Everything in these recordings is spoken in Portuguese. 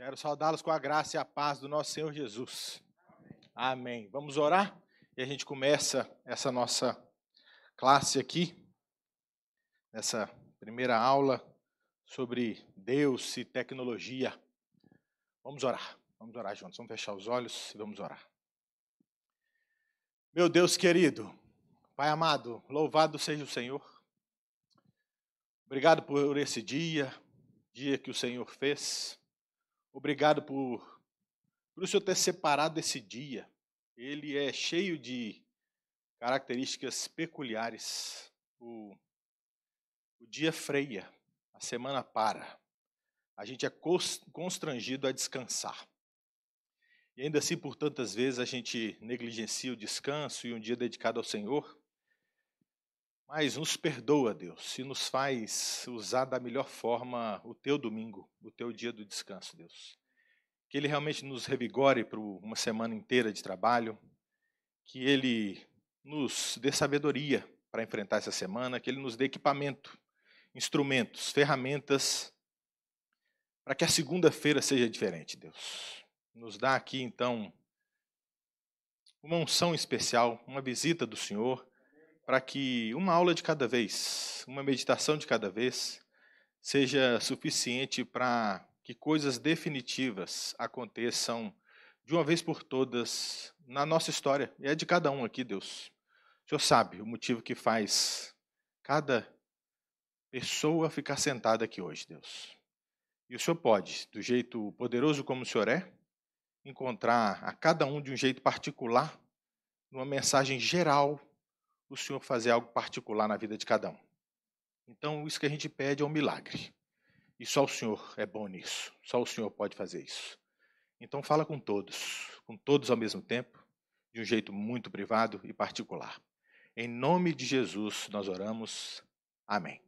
Quero saudá-los com a graça e a paz do nosso Senhor Jesus. Amém. Vamos orar e a gente começa essa nossa classe aqui, nessa primeira aula sobre Deus e tecnologia. Vamos orar. Vamos orar juntos. Vamos fechar os olhos e vamos orar. Meu Deus querido, Pai amado, louvado seja o Senhor. Obrigado por esse dia, dia que o Senhor fez. Obrigado por, por o Senhor ter separado esse dia. Ele é cheio de características peculiares. O, o dia freia, a semana para. A gente é constrangido a descansar. E ainda assim, por tantas vezes, a gente negligencia o descanso e um dia dedicado ao Senhor. Mas nos perdoa, Deus, e nos faz usar da melhor forma o teu domingo, o teu dia do descanso, Deus. Que ele realmente nos revigore para uma semana inteira de trabalho, que ele nos dê sabedoria para enfrentar essa semana, que ele nos dê equipamento, instrumentos, ferramentas, para que a segunda-feira seja diferente, Deus. Nos dá aqui, então, uma unção especial, uma visita do Senhor para que uma aula de cada vez, uma meditação de cada vez, seja suficiente para que coisas definitivas aconteçam de uma vez por todas na nossa história. E é de cada um aqui, Deus. O Senhor sabe o motivo que faz cada pessoa ficar sentada aqui hoje, Deus. E o Senhor pode, do jeito poderoso como o Senhor é, encontrar a cada um de um jeito particular, numa mensagem geral o Senhor fazer algo particular na vida de cada um. Então, isso que a gente pede é um milagre. E só o Senhor é bom nisso. Só o Senhor pode fazer isso. Então, fala com todos, com todos ao mesmo tempo, de um jeito muito privado e particular. Em nome de Jesus, nós oramos. Amém.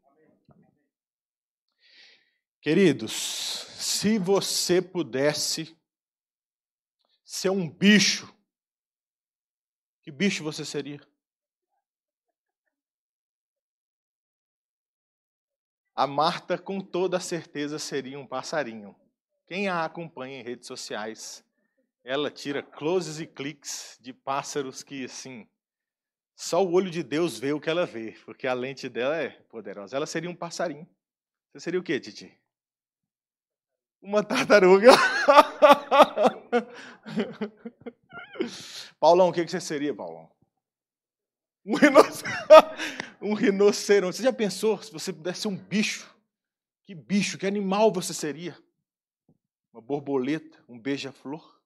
Queridos, se você pudesse ser um bicho, que bicho você seria? A Marta, com toda certeza, seria um passarinho. Quem a acompanha em redes sociais, ela tira closes e cliques de pássaros que, assim, só o olho de Deus vê o que ela vê, porque a lente dela é poderosa. Ela seria um passarinho. Você seria o quê, Titi? Uma tartaruga. Paulão, o que você seria, Paulão? Um rinoceronte. um rinoceronte. Você já pensou se você pudesse ser um bicho? Que bicho, que animal você seria? Uma borboleta, um beija-flor?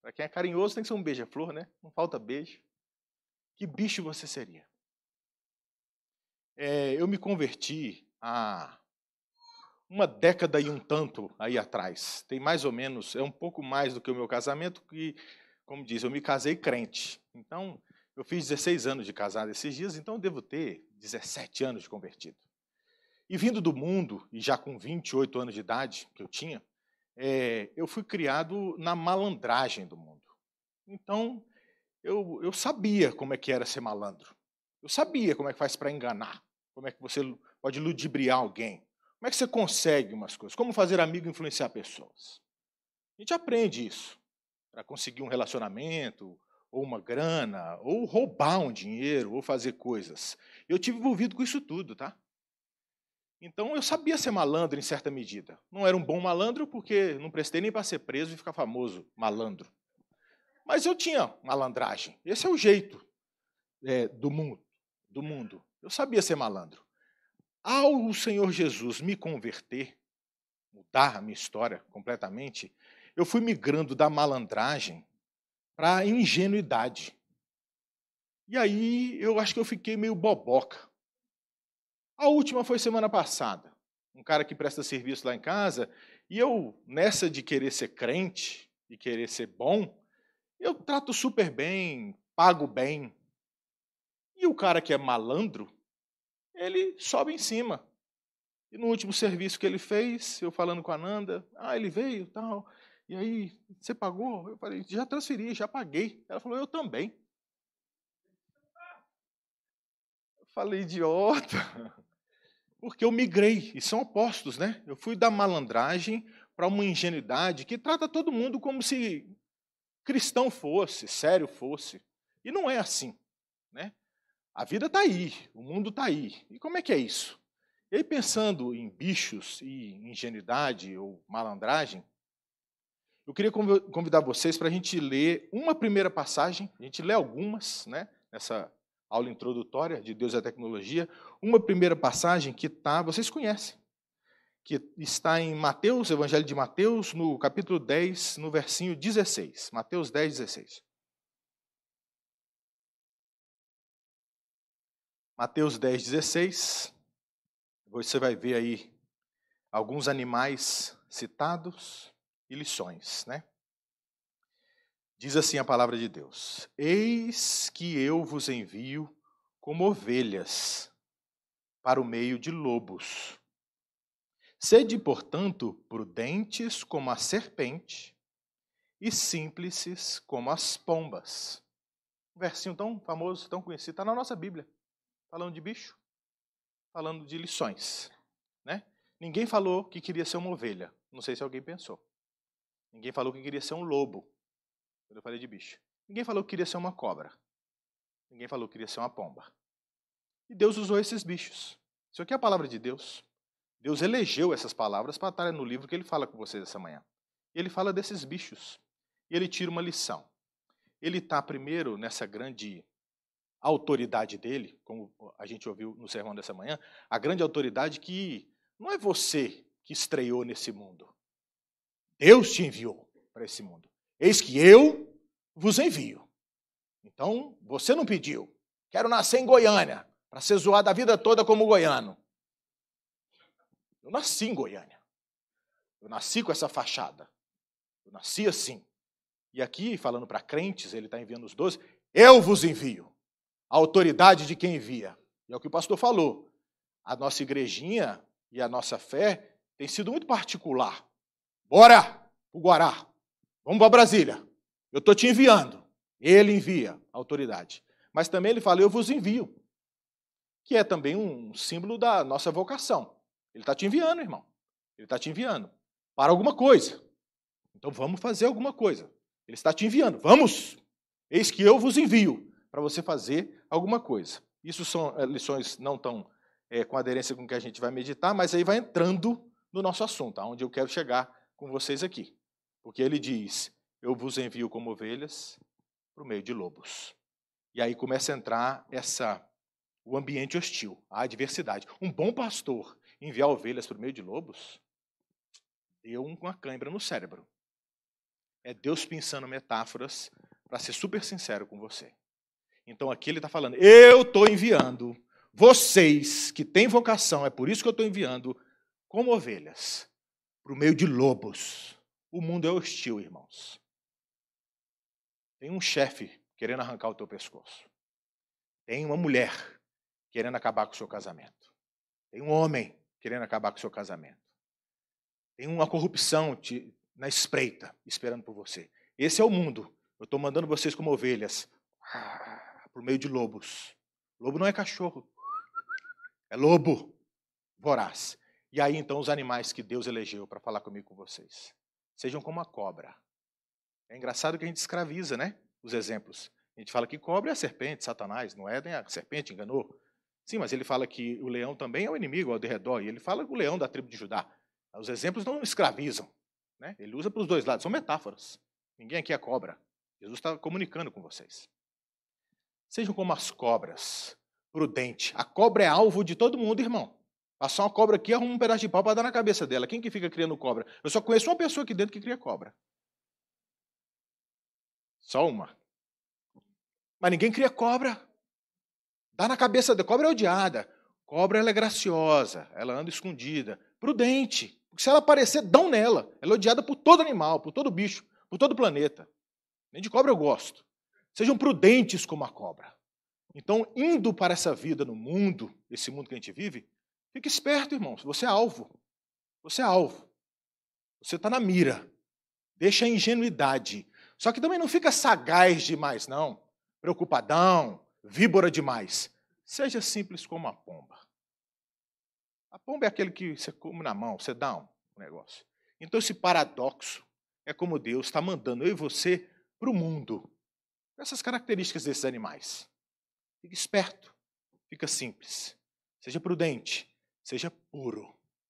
Para quem é carinhoso tem que ser um beija-flor, né? Não falta beijo. Que bicho você seria? É, eu me converti há uma década e um tanto aí atrás. Tem mais ou menos, é um pouco mais do que o meu casamento, que, como diz, eu me casei crente. Então, eu fiz 16 anos de casado esses dias, então eu devo ter 17 anos de convertido. E vindo do mundo, e já com 28 anos de idade que eu tinha, é, eu fui criado na malandragem do mundo. Então, eu, eu sabia como é que era ser malandro. Eu sabia como é que faz para enganar, como é que você pode ludibriar alguém, como é que você consegue umas coisas, como fazer amigo influenciar pessoas. A gente aprende isso para conseguir um relacionamento, ou uma grana, ou roubar um dinheiro, ou fazer coisas. Eu tive envolvido com isso tudo, tá? Então eu sabia ser malandro em certa medida. Não era um bom malandro porque não prestei nem para ser preso e ficar famoso malandro. Mas eu tinha malandragem. Esse é o jeito é, do mundo, do mundo. Eu sabia ser malandro. Ao o Senhor Jesus me converter, mudar a minha história completamente, eu fui migrando da malandragem para ingenuidade. E aí eu acho que eu fiquei meio boboca. A última foi semana passada. Um cara que presta serviço lá em casa, e eu, nessa de querer ser crente e querer ser bom, eu trato super bem, pago bem. E o cara que é malandro, ele sobe em cima. E no último serviço que ele fez, eu falando com a Nanda, ah, ele veio, tal. E aí, você pagou? Eu falei, já transferi, já paguei. Ela falou, eu também. Eu falei, idiota. Porque eu migrei, e são opostos, né? Eu fui da malandragem para uma ingenuidade que trata todo mundo como se cristão fosse, sério fosse. E não é assim, né? A vida está aí, o mundo está aí. E como é que é isso? E aí, pensando em bichos e ingenuidade ou malandragem, eu queria convidar vocês para a gente ler uma primeira passagem, a gente lê algumas, né, nessa aula introdutória de Deus e a Tecnologia, uma primeira passagem que está, vocês conhecem, que está em Mateus, Evangelho de Mateus, no capítulo 10, no versinho 16. Mateus 10, 16. Mateus 10, 16. Você vai ver aí alguns animais citados e lições, né? Diz assim a palavra de Deus: Eis que eu vos envio como ovelhas para o meio de lobos. Sede, portanto, prudentes como a serpente e simples como as pombas. Um versinho tão famoso, tão conhecido, está na nossa Bíblia, falando de bicho, falando de lições. Né? Ninguém falou que queria ser uma ovelha, não sei se alguém pensou. Ninguém falou que queria ser um lobo, quando eu falei de bicho. Ninguém falou que queria ser uma cobra. Ninguém falou que queria ser uma pomba. E Deus usou esses bichos. Isso aqui é a palavra de Deus. Deus elegeu essas palavras para estar no livro que ele fala com vocês essa manhã. ele fala desses bichos. E ele tira uma lição. Ele está, primeiro, nessa grande autoridade dele, como a gente ouviu no sermão dessa manhã, a grande autoridade que não é você que estreou nesse mundo. Deus te enviou para esse mundo. Eis que eu vos envio. Então, você não pediu. Quero nascer em Goiânia, para ser zoado a vida toda como goiano. Eu nasci em Goiânia. Eu nasci com essa fachada. Eu nasci assim. E aqui, falando para crentes, ele está enviando os doze, eu vos envio. A autoridade de quem envia. E é o que o pastor falou. A nossa igrejinha e a nossa fé tem sido muito particular. Bora o Guará. Vamos para Brasília. Eu estou te enviando. Ele envia a autoridade. Mas também ele fala, eu vos envio. Que é também um símbolo da nossa vocação. Ele está te enviando, irmão. Ele está te enviando para alguma coisa. Então vamos fazer alguma coisa. Ele está te enviando. Vamos! Eis que eu vos envio para você fazer alguma coisa. Isso são eh, lições não tão é, com aderência com o que a gente vai meditar, mas aí vai entrando no nosso assunto, aonde eu quero chegar com vocês aqui. Porque ele diz: Eu vos envio como ovelhas para o meio de lobos. E aí começa a entrar essa o ambiente hostil, a adversidade. Um bom pastor enviar ovelhas para o meio de lobos deu uma cãibra no cérebro. É Deus pensando metáforas para ser super sincero com você. Então aqui ele está falando: eu estou enviando vocês que têm vocação, é por isso que eu estou enviando, como ovelhas para o meio de lobos. O mundo é hostil, irmãos. Tem um chefe querendo arrancar o teu pescoço. Tem uma mulher querendo acabar com o seu casamento. Tem um homem querendo acabar com o seu casamento. Tem uma corrupção te, na espreita, esperando por você. Esse é o mundo. Eu estou mandando vocês como ovelhas ah, por meio de lobos. Lobo não é cachorro, é lobo voraz. E aí então os animais que Deus elegeu para falar comigo com vocês, sejam como a cobra. É engraçado que a gente escraviza, né? Os exemplos. A gente fala que cobra é a serpente, Satanás, no Éden né, a serpente enganou. Sim, mas ele fala que o leão também é o inimigo ao redor, e ele fala que o leão da tribo de Judá. Os exemplos não escravizam, né? ele usa para os dois lados, são metáforas. Ninguém aqui é cobra. Jesus está comunicando com vocês. Sejam como as cobras, prudente. A cobra é alvo de todo mundo, irmão. Passar uma cobra aqui, arruma um pedaço de pau para dar na cabeça dela. Quem que fica criando cobra? Eu só conheço uma pessoa aqui dentro que cria cobra. Só uma. Mas ninguém cria cobra. Dá na cabeça da cobra é odiada. Cobra ela é graciosa, ela anda escondida, prudente. Porque se ela aparecer, dão nela. Ela é odiada por todo animal, por todo bicho, por todo planeta. Nem de cobra eu gosto. Sejam prudentes como a cobra. Então, indo para essa vida no mundo, esse mundo que a gente vive, Fique esperto, irmãos. Você é alvo. Você é alvo. Você está na mira. Deixa a ingenuidade. Só que também não fica sagaz demais, não. Preocupadão, víbora demais. Seja simples como a pomba. A pomba é aquele que você come na mão, você dá um negócio. Então, esse paradoxo é como Deus está mandando eu e você para o mundo. Essas características desses animais. Fique esperto, fica simples, seja prudente, seja puro.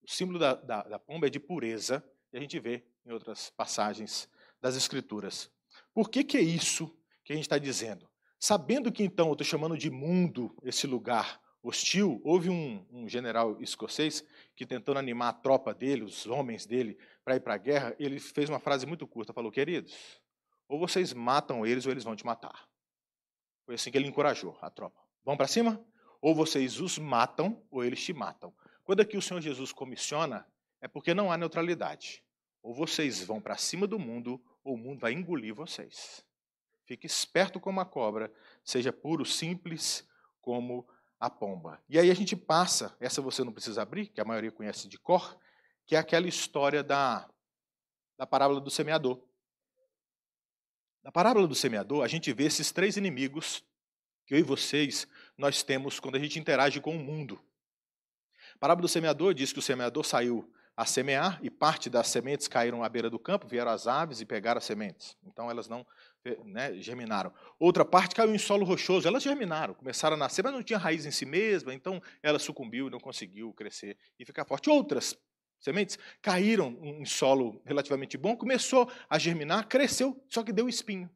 O símbolo da, da, da pomba é de pureza, e a gente vê em outras passagens das Escrituras. Por que, que é isso que a gente está dizendo? Sabendo que então eu estou chamando de mundo esse lugar hostil, houve um, um, general escocês que, tentando animar a tropa dele, os homens dele, para ir para a guerra, ele fez uma frase muito curta: falou, queridos, ou vocês matam eles ou eles vão te matar. Foi assim que ele encorajou a tropa. Vão para cima? Ou vocês os matam ou eles te matam. Quando aqui o Senhor Jesus comissiona, é porque não há neutralidade. Ou vocês vão para cima do mundo, ou o mundo vai engolir vocês. Fique esperto como a cobra, seja puro, simples como a pomba. E aí a gente passa, essa você não precisa abrir, que a maioria conhece de cor, que é aquela história da, da parábola do semeador. Na parábola do semeador, a gente vê esses três inimigos que eu e vocês nós temos quando a gente interage com o mundo parábola do semeador diz que o semeador saiu a semear e parte das sementes caíram à beira do campo, vieram as aves e pegaram as sementes. Então elas não né, germinaram. Outra parte caiu em solo rochoso, elas germinaram, começaram a nascer, mas não tinha raiz em si mesma, então ela sucumbiu e não conseguiu crescer e ficar forte. Outras sementes caíram em solo relativamente bom, começou a germinar, cresceu, só que deu espinho.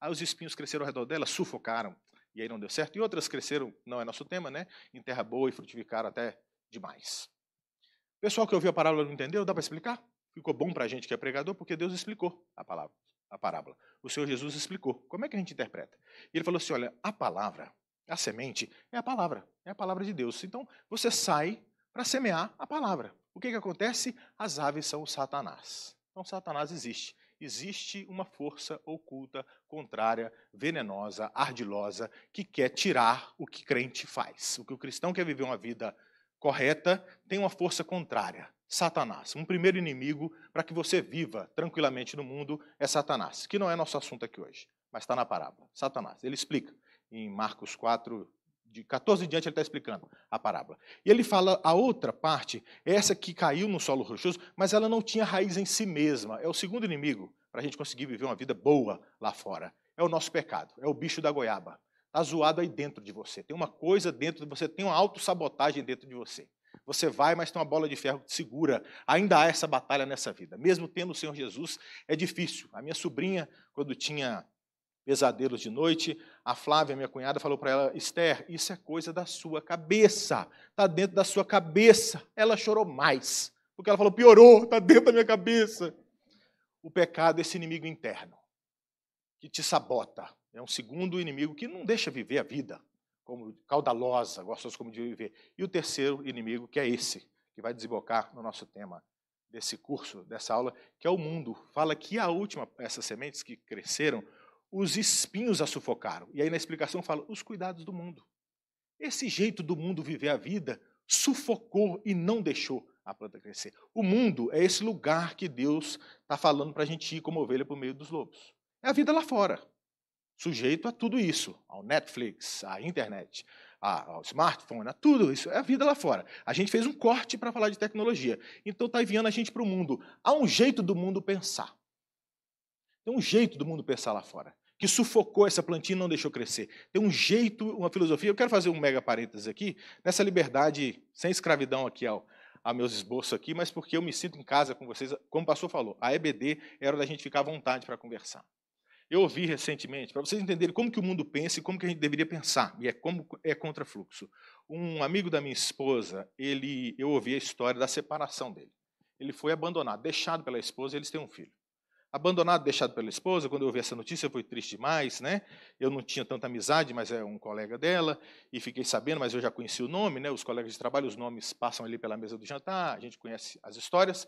Aí os espinhos cresceram ao redor dela, sufocaram, e aí não deu certo. E outras cresceram, não é nosso tema, né, em terra boa e frutificaram até demais. pessoal que ouviu a parábola não entendeu? Dá para explicar? Ficou bom para a gente que é pregador, porque Deus explicou a palavra, a parábola. O Senhor Jesus explicou. Como é que a gente interpreta? E ele falou assim: olha, a palavra, a semente, é a palavra, é a palavra de Deus. Então você sai para semear a palavra. O que, que acontece? As aves são o Satanás. Então Satanás existe existe uma força oculta, contrária, venenosa, ardilosa, que quer tirar o que crente faz. O que o cristão quer viver uma vida correta tem uma força contrária. Satanás, um primeiro inimigo para que você viva tranquilamente no mundo é Satanás, que não é nosso assunto aqui hoje, mas está na parábola. Satanás, ele explica em Marcos 4, de 14 em diante, ele está explicando a parábola. E ele fala a outra parte, é essa que caiu no solo rochoso, mas ela não tinha raiz em si mesma. É o segundo inimigo para a gente conseguir viver uma vida boa lá fora. É o nosso pecado, é o bicho da goiaba está zoado aí dentro de você. Tem uma coisa dentro de você, tem uma autossabotagem dentro de você. Você vai, mas tem uma bola de ferro que te segura. Ainda há essa batalha nessa vida. Mesmo tendo o Senhor Jesus, é difícil. A minha sobrinha, quando tinha pesadelos de noite, a Flávia, minha cunhada, falou para ela: Esther, isso é coisa da sua cabeça. Está dentro da sua cabeça. Ela chorou mais, porque ela falou: piorou, está dentro da minha cabeça. O pecado é esse inimigo interno que te sabota, é um segundo inimigo que não deixa viver a vida, como caudalosa, gostosa como de viver. E o terceiro inimigo, que é esse, que vai desembocar no nosso tema desse curso, dessa aula, que é o mundo. Fala que a última, essas sementes que cresceram, os espinhos a sufocaram. E aí na explicação fala os cuidados do mundo. Esse jeito do mundo viver a vida sufocou e não deixou a planta crescer. O mundo é esse lugar que Deus está falando para a gente ir como ovelha para o meio dos lobos. É a vida lá fora sujeito a tudo isso, ao Netflix, à internet, ao smartphone, a tudo isso, é a vida lá fora. A gente fez um corte para falar de tecnologia. Então está enviando a gente para o mundo. Há um jeito do mundo pensar. Tem um jeito do mundo pensar lá fora, que sufocou essa plantinha e não deixou crescer. Tem um jeito, uma filosofia. Eu quero fazer um mega parênteses aqui, nessa liberdade, sem escravidão aqui ao, a meus esboços aqui, mas porque eu me sinto em casa com vocês. Como o pastor falou, a EBD era onde a gente ficar à vontade para conversar. Eu ouvi recentemente, para vocês entenderem como que o mundo pensa e como que a gente deveria pensar, e é como é contrafluxo. Um amigo da minha esposa, ele, eu ouvi a história da separação dele. Ele foi abandonado, deixado pela esposa, e eles têm um filho. Abandonado, deixado pela esposa, quando eu ouvi essa notícia foi triste demais, né? Eu não tinha tanta amizade, mas é um colega dela, e fiquei sabendo, mas eu já conheci o nome, né? Os colegas de trabalho, os nomes passam ali pela mesa do jantar, a gente conhece as histórias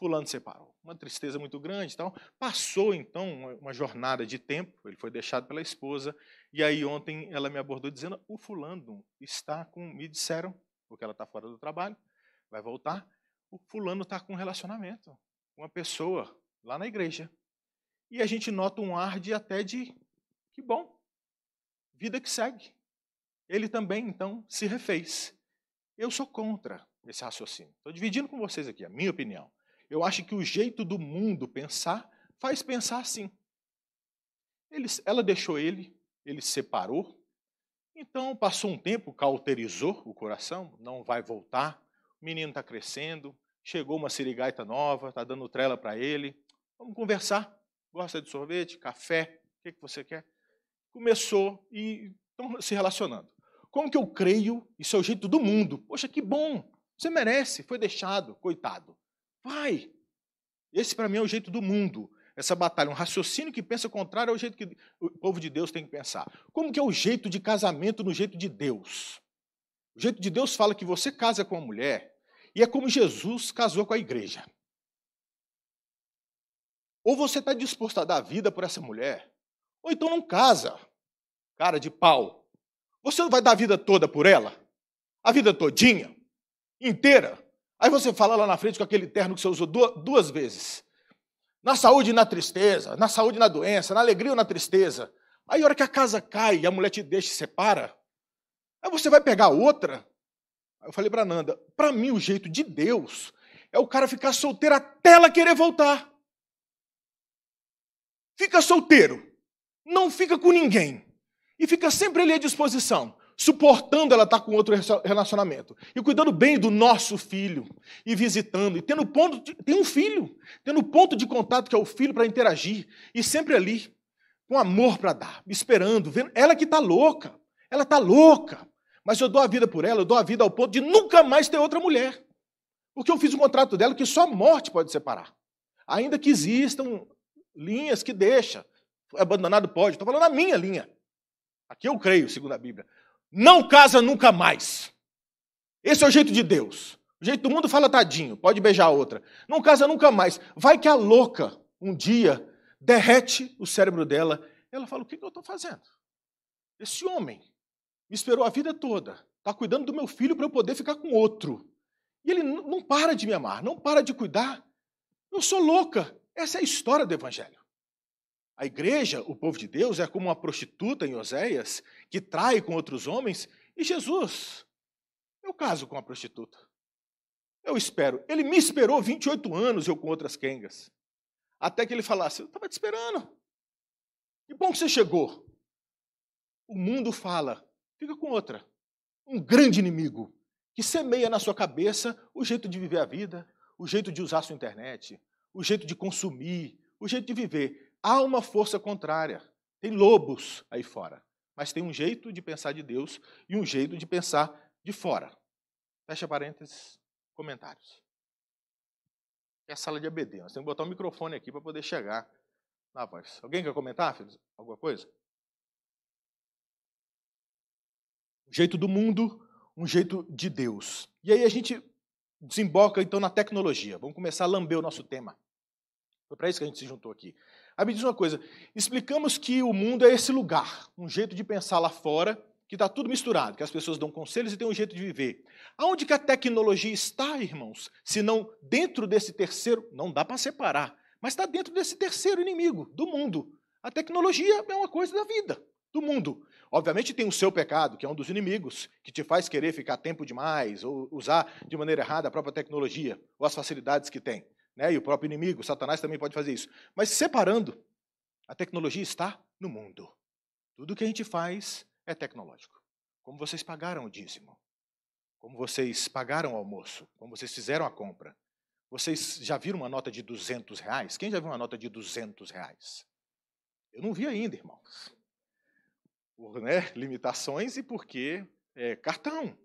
fulano separou. Uma tristeza muito grande e tal. Passou, então, uma jornada de tempo, ele foi deixado pela esposa, e aí ontem ela me abordou dizendo, o fulano está com, me disseram, porque ela está fora do trabalho, vai voltar, o fulano está com um relacionamento, uma pessoa lá na igreja. E a gente nota um ar de até de, que bom, vida que segue. Ele também, então, se refez. Eu sou contra esse raciocínio. Estou dividindo com vocês aqui a minha opinião. Eu acho que o jeito do mundo pensar faz pensar assim. Ele, ela deixou ele, ele se separou. Então passou um tempo, cauterizou o coração, não vai voltar. O menino está crescendo, chegou uma sirigaita nova, está dando trela para ele. Vamos conversar. Gosta de sorvete, café? O que, que você quer? Começou e estão se relacionando. Como que eu creio? Isso é o jeito do mundo. Poxa, que bom! Você merece, foi deixado, coitado. Vai! Esse, para mim, é o jeito do mundo. Essa batalha, um raciocínio que pensa contrário ao é jeito que o povo de Deus tem que pensar. Como que é o jeito de casamento no jeito de Deus? O jeito de Deus fala que você casa com a mulher e é como Jesus casou com a igreja. Ou você está disposto a dar vida por essa mulher, ou então não casa, cara de pau. Você vai dar a vida toda por ela? A vida todinha? Inteira? Aí você fala lá na frente com aquele terno que você usou duas vezes. Na saúde e na tristeza, na saúde e na doença, na alegria ou na tristeza. Aí a hora que a casa cai e a mulher te deixa e separa, aí você vai pegar outra. Aí eu falei para Nanda, para mim o jeito de Deus é o cara ficar solteiro até ela querer voltar. Fica solteiro, não fica com ninguém e fica sempre ali à disposição suportando ela estar tá com outro relacionamento, e cuidando bem do nosso filho, e visitando, e tendo ponto de, tem um filho, tendo ponto de contato que é o filho para interagir, e sempre ali, com amor para dar, esperando, vendo. Ela que está louca, ela está louca, mas eu dou a vida por ela, eu dou a vida ao ponto de nunca mais ter outra mulher. Porque eu fiz um contrato dela que só a morte pode separar. Ainda que existam linhas que deixa. Abandonado pode. Estou falando a minha linha. Aqui eu creio, segundo a Bíblia. Não casa nunca mais. Esse é o jeito de Deus. O jeito do mundo fala tadinho, pode beijar a outra. Não casa nunca mais. Vai que a louca um dia derrete o cérebro dela. Ela fala: O que, que eu estou fazendo? Esse homem me esperou a vida toda, está cuidando do meu filho para eu poder ficar com outro. E ele não para de me amar, não para de cuidar. Eu sou louca. Essa é a história do Evangelho. A igreja, o povo de Deus, é como uma prostituta em Oséias que trai com outros homens, e Jesus, eu caso com a prostituta. Eu espero. Ele me esperou 28 anos, eu com outras quengas. Até que ele falasse: Eu estava te esperando. Que bom que você chegou. O mundo fala: Fica com outra. Um grande inimigo que semeia na sua cabeça o jeito de viver a vida, o jeito de usar a sua internet, o jeito de consumir, o jeito de viver. Há uma força contrária. Tem lobos aí fora mas tem um jeito de pensar de Deus e um jeito de pensar de fora. Fecha parênteses, comentários. É a sala de ABD. Nós temos que botar o microfone aqui para poder chegar na voz. Alguém quer comentar, filhos? Alguma coisa? Um jeito do mundo, um jeito de Deus. E aí a gente desemboca então na tecnologia. Vamos começar a lamber o nosso tema. Foi para isso que a gente se juntou aqui. Aí me diz uma coisa: explicamos que o mundo é esse lugar, um jeito de pensar lá fora, que está tudo misturado, que as pessoas dão conselhos e têm um jeito de viver. Aonde que a tecnologia está, irmãos? Se não dentro desse terceiro, não dá para separar, mas está dentro desse terceiro inimigo, do mundo. A tecnologia é uma coisa da vida, do mundo. Obviamente tem o seu pecado, que é um dos inimigos, que te faz querer ficar tempo demais ou usar de maneira errada a própria tecnologia ou as facilidades que tem né, e o próprio inimigo, Satanás também pode fazer isso. Mas separando, a tecnologia está no mundo. Tudo que a gente faz é tecnológico. Como vocês pagaram o dízimo, como vocês pagaram o almoço, como vocês fizeram a compra. Vocês já viram uma nota de 200 reais? Quem já viu uma nota de 200 reais? Eu não vi ainda, irmãos. Por né, limitações e porque é, cartão,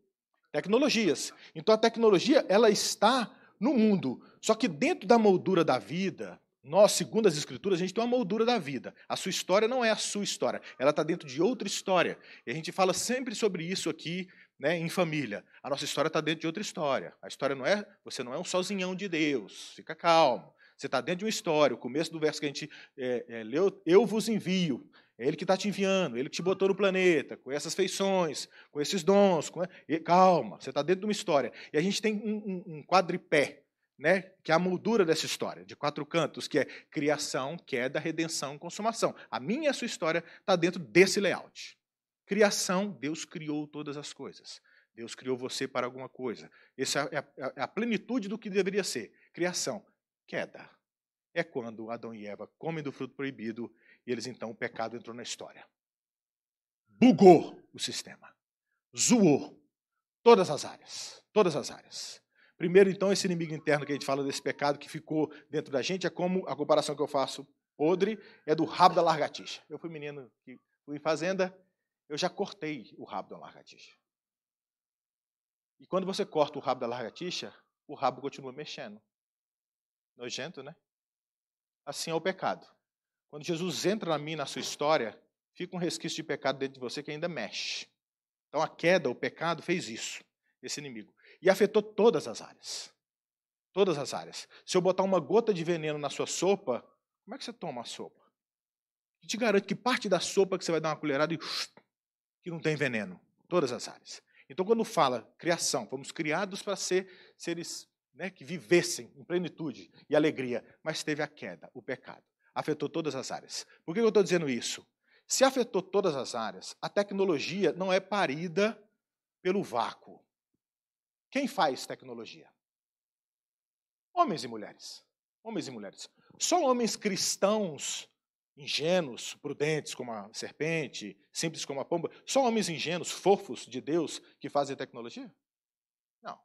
tecnologias. Então a tecnologia ela está no mundo. Só que dentro da moldura da vida, nós, segundo as Escrituras, a gente tem uma moldura da vida. A sua história não é a sua história, ela está dentro de outra história. E a gente fala sempre sobre isso aqui né, em família. A nossa história está dentro de outra história. A história não é, você não é um sozinhão de Deus, fica calmo. Você está dentro de uma história. O começo do verso que a gente é, é, leu, eu vos envio. É Ele que está te enviando, é Ele que te botou no planeta, com essas feições, com esses dons. Com... E, calma, você está dentro de uma história. E a gente tem um, um, um quadripé, né, que é a moldura dessa história, de quatro cantos, que é criação, queda, redenção, consumação. A minha e a sua história está dentro desse layout. Criação, Deus criou todas as coisas. Deus criou você para alguma coisa. Essa é a, é a é plenitude do que deveria ser. Criação, queda. É quando Adão e Eva comem do fruto proibido e eles então, o pecado entrou na história. Bugou o sistema. Zoou todas as áreas, todas as áreas. Primeiro, então, esse inimigo interno que a gente fala desse pecado que ficou dentro da gente é como a comparação que eu faço podre é do rabo da largatixa. Eu fui menino que fui em fazenda, eu já cortei o rabo da largatixa. E quando você corta o rabo da largatixa, o rabo continua mexendo. Nojento, né? Assim é o pecado. Quando Jesus entra na minha, na sua história, fica um resquício de pecado dentro de você que ainda mexe. Então a queda, o pecado, fez isso, esse inimigo. E afetou todas as áreas. Todas as áreas. Se eu botar uma gota de veneno na sua sopa, como é que você toma a sopa? Eu te garanto que parte da sopa que você vai dar uma colherada e que não tem veneno. Todas as áreas. Então, quando fala criação, fomos criados para ser seres né, que vivessem em plenitude e alegria, mas teve a queda, o pecado afetou todas as áreas. Por que eu estou dizendo isso? Se afetou todas as áreas, a tecnologia não é parida pelo vácuo. Quem faz tecnologia? Homens e mulheres. Homens e mulheres. Só homens cristãos, ingênuos, prudentes como a serpente, simples como a pomba, só homens ingênuos, fofos de Deus, que fazem tecnologia? Não.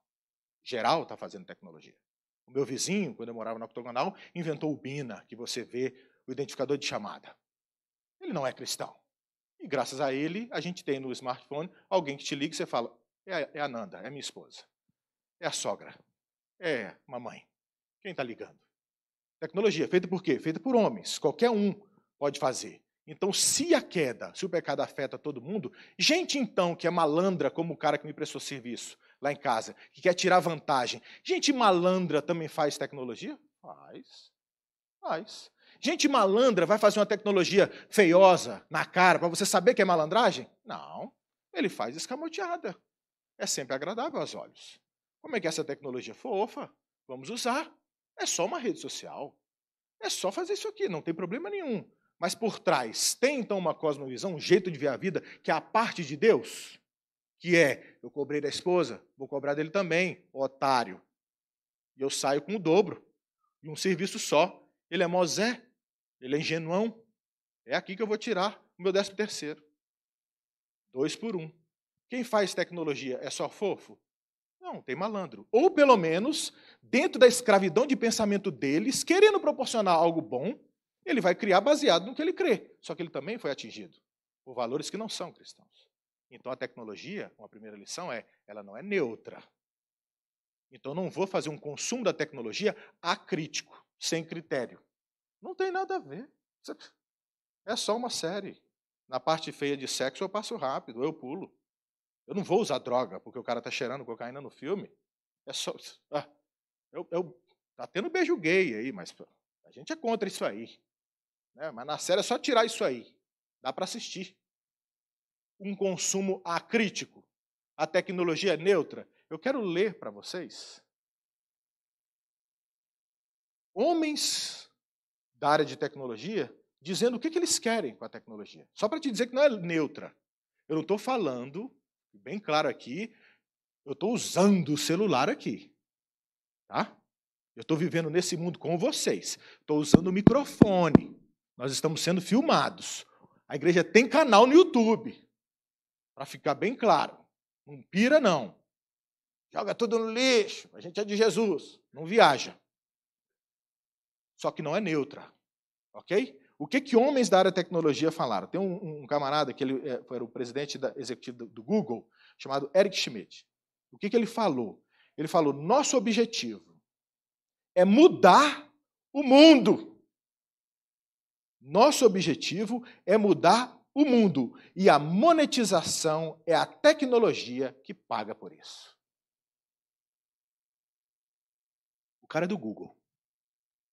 Geral está fazendo tecnologia. O meu vizinho, quando eu morava na octogonal, inventou o BINA, que você vê o identificador de chamada. Ele não é cristão. E graças a ele, a gente tem no smartphone alguém que te liga e você fala: é a, é Nanda, é minha esposa, é a sogra, é mamãe. Quem está ligando? Tecnologia, feita por quê? Feita por homens, qualquer um pode fazer. Então, se a queda, se o pecado afeta todo mundo, gente então que é malandra, como o cara que me prestou serviço, lá em casa, que quer tirar vantagem. Gente malandra também faz tecnologia? Faz. Faz. Gente malandra vai fazer uma tecnologia feiosa na cara para você saber que é malandragem? Não. Ele faz escamoteada. É sempre agradável aos olhos. Como é que é essa tecnologia fofa? Vamos usar. É só uma rede social. É só fazer isso aqui, não tem problema nenhum. Mas por trás tem então uma cosmovisão, um jeito de ver a vida que é a parte de Deus? que é, eu cobrei da esposa, vou cobrar dele também, otário. E eu saio com o dobro, e um serviço só. Ele é Mosé, ele é ingenuão. É aqui que eu vou tirar o meu décimo terceiro. Dois por um. Quem faz tecnologia é só fofo? Não, tem malandro. Ou pelo menos, dentro da escravidão de pensamento deles, querendo proporcionar algo bom, ele vai criar baseado no que ele crê. Só que ele também foi atingido por valores que não são cristãos. Então a tecnologia, uma primeira lição é, ela não é neutra. Então não vou fazer um consumo da tecnologia acrítico, sem critério. Não tem nada a ver. É só uma série. Na parte feia de sexo eu passo rápido, eu pulo. Eu não vou usar droga porque o cara está cheirando cocaína no filme. É só Está ah, eu, eu tá tendo beijo gay aí, mas a gente é contra isso aí. Né? Mas na série é só tirar isso aí. Dá para assistir um consumo acrítico, a tecnologia é neutra. Eu quero ler para vocês. Homens da área de tecnologia dizendo o que, que eles querem com a tecnologia. Só para te dizer que não é neutra. Eu não estou falando, bem claro aqui, eu estou usando o celular aqui. Tá? Eu estou vivendo nesse mundo com vocês. Estou usando o microfone. Nós estamos sendo filmados. A igreja tem canal no YouTube para ficar bem claro. Não pira, não. Joga tudo no lixo. A gente é de Jesus. Não viaja. Só que não é neutra. Ok? O que, que homens da área de tecnologia falaram? Tem um, um camarada que ele eh, foi era o presidente da, executivo do, do Google, chamado Eric Schmidt. O que, que ele falou? Ele falou: nosso objetivo é mudar o mundo. Nosso objetivo é mudar o mundo e a monetização é a tecnologia que paga por isso. O cara é do Google.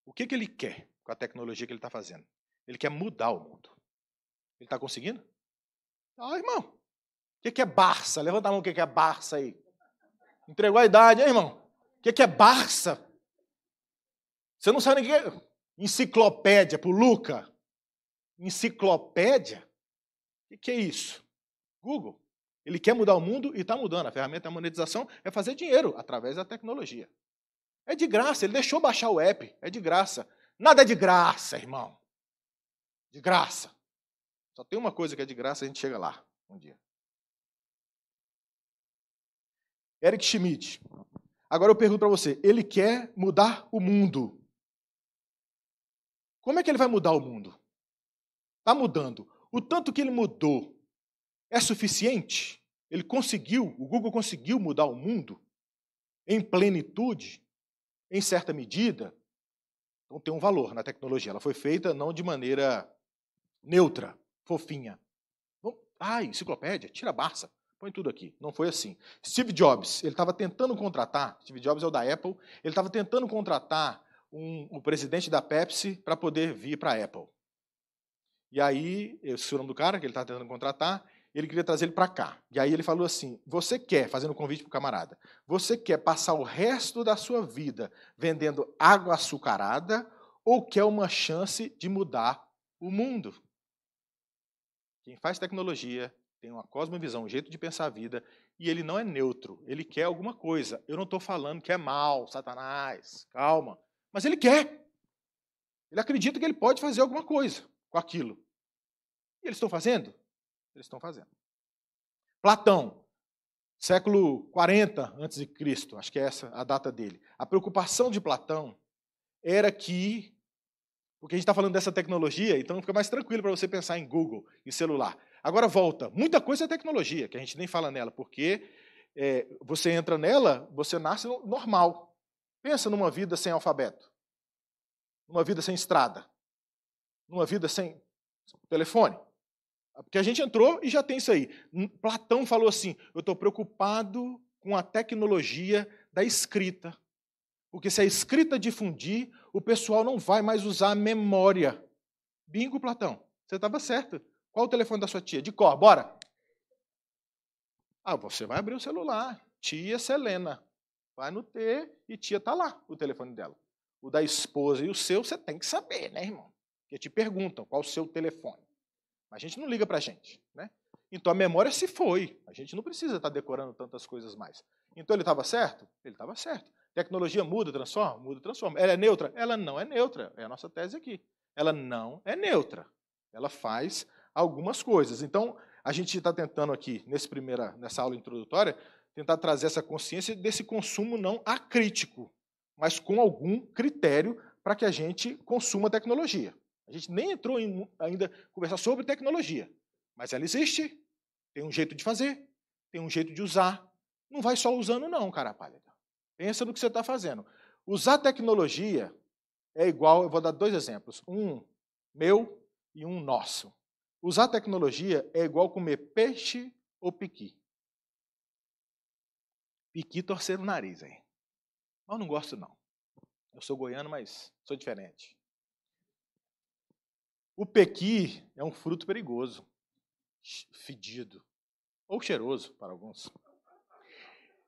O que, que ele quer com a tecnologia que ele está fazendo? Ele quer mudar o mundo. Ele está conseguindo? Ah, irmão. O que, que é Barça? Levanta a mão o que, que é Barça aí. Entregou a idade, hein, irmão? O que, que é Barça? Você não sabe nem o que é. Enciclopédia, pro Luca. Enciclopédia? O que é isso? Google. Ele quer mudar o mundo e está mudando. A ferramenta da monetização é fazer dinheiro através da tecnologia. É de graça, ele deixou baixar o app, é de graça. Nada é de graça, irmão. De graça. Só tem uma coisa que é de graça, a gente chega lá um dia. Eric Schmidt. Agora eu pergunto para você, ele quer mudar o mundo. Como é que ele vai mudar o mundo? Está mudando o tanto que ele mudou é suficiente? Ele conseguiu, o Google conseguiu mudar o mundo em plenitude, em certa medida? Então tem um valor na tecnologia. Ela foi feita não de maneira neutra, fofinha. Ah, enciclopédia, tira a Barça, põe tudo aqui. Não foi assim. Steve Jobs, ele estava tentando contratar, Steve Jobs é o da Apple, ele estava tentando contratar um, um presidente da Pepsi para poder vir para a Apple. E aí, esse é o nome do cara que ele estava tentando contratar, ele queria trazer ele para cá. E aí ele falou assim: Você quer, fazendo um convite para o camarada, você quer passar o resto da sua vida vendendo água açucarada ou quer uma chance de mudar o mundo? Quem faz tecnologia tem uma cosmovisão, um jeito de pensar a vida, e ele não é neutro, ele quer alguma coisa. Eu não estou falando que é mal, Satanás, calma. Mas ele quer. Ele acredita que ele pode fazer alguma coisa com aquilo. E eles estão fazendo? Eles estão fazendo. Platão, século 40 a.C., acho que é essa a data dele. A preocupação de Platão era que, porque a gente está falando dessa tecnologia, então fica mais tranquilo para você pensar em Google, em celular. Agora volta, muita coisa é tecnologia, que a gente nem fala nela, porque é, você entra nela, você nasce normal. Pensa numa vida sem alfabeto, numa vida sem estrada, numa vida sem telefone? Porque a gente entrou e já tem isso aí. Platão falou assim: eu estou preocupado com a tecnologia da escrita. Porque se a escrita difundir, o pessoal não vai mais usar a memória. Bingo, Platão. Você estava certo. Qual o telefone da sua tia? De cor, bora. Ah, você vai abrir o celular. Tia Selena. Vai no T e tia está lá, o telefone dela. O da esposa e o seu, você tem que saber, né, irmão? que te perguntam qual o seu telefone. A gente não liga para a gente. Né? Então a memória se foi. A gente não precisa estar tá decorando tantas coisas mais. Então ele estava certo? Ele estava certo. Tecnologia muda, transforma? Muda, transforma. Ela é neutra? Ela não é neutra. É a nossa tese aqui. Ela não é neutra. Ela faz algumas coisas. Então, a gente está tentando aqui, nesse primeira, nessa aula introdutória, tentar trazer essa consciência desse consumo não acrítico, mas com algum critério para que a gente consuma tecnologia. A gente nem entrou em, ainda conversar sobre tecnologia, mas ela existe, tem um jeito de fazer, tem um jeito de usar. Não vai só usando, não, cara pálida. Pensa no que você está fazendo. Usar tecnologia é igual, eu vou dar dois exemplos, um meu e um nosso. Usar tecnologia é igual comer peixe ou piqui. Piqui torcer o nariz, hein? Mas eu não gosto, não. Eu sou goiano, mas sou diferente. O pequi é um fruto perigoso, fedido, ou cheiroso para alguns.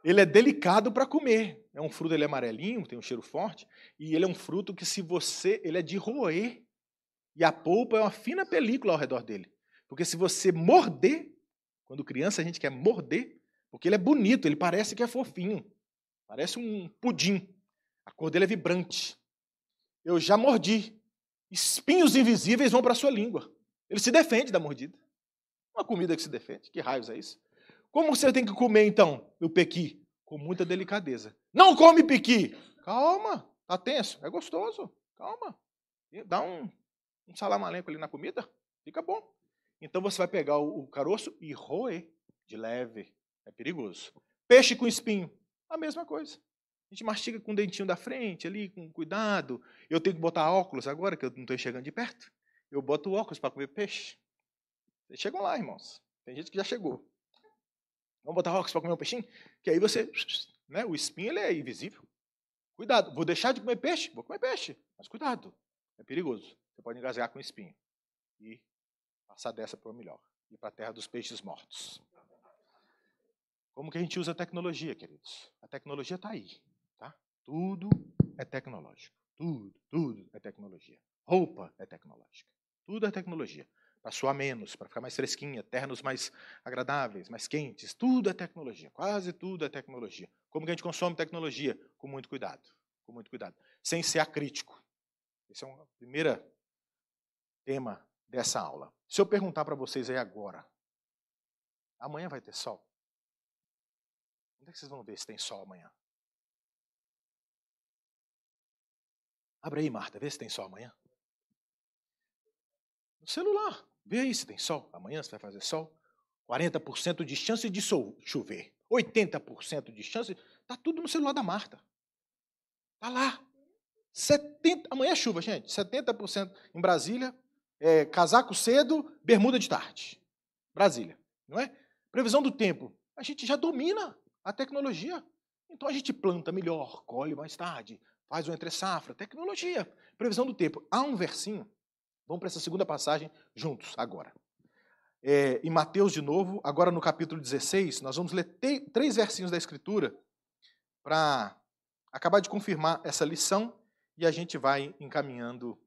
Ele é delicado para comer. É um fruto, ele é amarelinho, tem um cheiro forte, e ele é um fruto que se você, ele é de roer. E a polpa é uma fina película ao redor dele. Porque se você morder, quando criança a gente quer morder, porque ele é bonito, ele parece que é fofinho. Parece um pudim. A cor dele é vibrante. Eu já mordi. Espinhos invisíveis vão para sua língua. Ele se defende da mordida. Uma comida que se defende. Que raios é isso? Como você tem que comer, então, o pequi? Com muita delicadeza. Não come pequi! Calma, tá tenso, é gostoso. Calma. Dá um, um salamalenco ali na comida, fica bom. Então você vai pegar o, o caroço e roer de leve. É perigoso. Peixe com espinho, a mesma coisa. A gente mastiga com o dentinho da frente ali, com cuidado. Eu tenho que botar óculos agora, que eu não estou chegando de perto. Eu boto óculos para comer peixe. Vocês chegam lá, irmãos. Tem gente que já chegou. Vamos botar óculos para comer um peixinho? Que aí você. Né, o espinho ele é invisível. Cuidado, vou deixar de comer peixe? Vou comer peixe, mas cuidado, é perigoso. Você pode engasgar com espinho e passar dessa para o melhor e para a terra dos peixes mortos. Como que a gente usa a tecnologia, queridos? A tecnologia está aí. Tudo é tecnológico. Tudo, tudo é tecnologia. Roupa é tecnológica. Tudo é tecnologia. Para suar menos, para ficar mais fresquinha, ternos mais agradáveis, mais quentes, tudo é tecnologia. Quase tudo é tecnologia. Como que a gente consome tecnologia? Com muito cuidado. Com muito cuidado. Sem ser acrítico. Esse é o primeiro tema dessa aula. Se eu perguntar para vocês aí agora, amanhã vai ter sol? Onde é que vocês vão ver se tem sol amanhã? Abre aí, Marta, vê se tem sol amanhã. No celular, vê aí se tem sol. Amanhã você vai fazer sol. 40% de chance de chover. 80% de chance. Tá tudo no celular da Marta. Tá lá. 70, amanhã é chuva, gente. 70% em Brasília. É, casaco cedo, bermuda de tarde. Brasília, não é? Previsão do tempo. A gente já domina a tecnologia. Então a gente planta melhor, colhe mais tarde, faz o entre safra, tecnologia, previsão do tempo. Há um versinho. Vamos para essa segunda passagem juntos agora. É, em Mateus de novo, agora no capítulo 16, nós vamos ler três versinhos da Escritura para acabar de confirmar essa lição e a gente vai encaminhando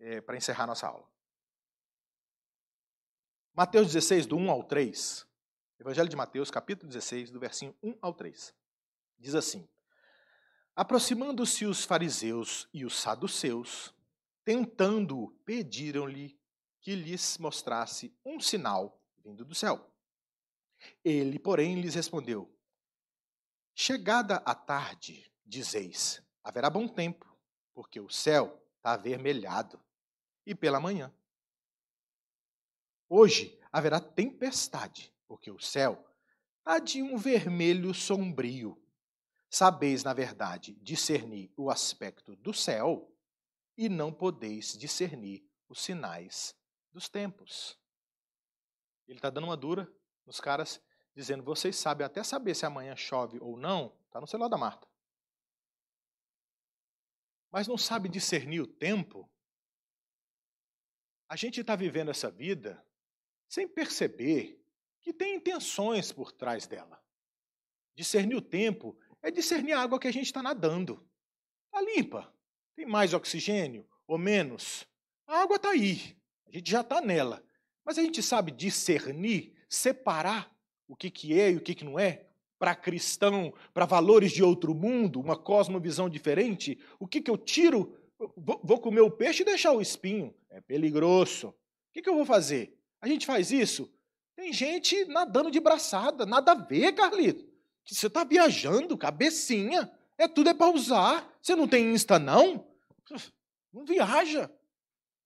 é, para encerrar nossa aula. Mateus 16, do 1 ao 3. Evangelho de Mateus, capítulo 16, do versinho 1 ao 3. Diz assim: Aproximando-se os fariseus e os saduceus, tentando pediram-lhe que lhes mostrasse um sinal vindo do céu. Ele, porém, lhes respondeu: Chegada a tarde, dizeis, haverá bom tempo, porque o céu está avermelhado, e pela manhã. Hoje haverá tempestade, porque o céu está de um vermelho sombrio. Sabeis, na verdade, discernir o aspecto do céu e não podeis discernir os sinais dos tempos. Ele está dando uma dura nos caras, dizendo: vocês sabem até saber se amanhã chove ou não, está no celular da Marta. Mas não sabe discernir o tempo. A gente está vivendo essa vida sem perceber que tem intenções por trás dela. Discernir o tempo é discernir a água que a gente está nadando. Está limpa. Tem mais oxigênio ou menos? A água está aí. A gente já está nela. Mas a gente sabe discernir, separar o que, que é e o que, que não é? Para cristão, para valores de outro mundo, uma cosmovisão diferente? O que, que eu tiro? Vou comer o peixe e deixar o espinho. É peligroso. O que, que eu vou fazer? A gente faz isso? Tem gente nadando de braçada, nada a ver, Carlito. Você está viajando, cabecinha. É tudo é para usar. Você não tem Insta, não? Não viaja.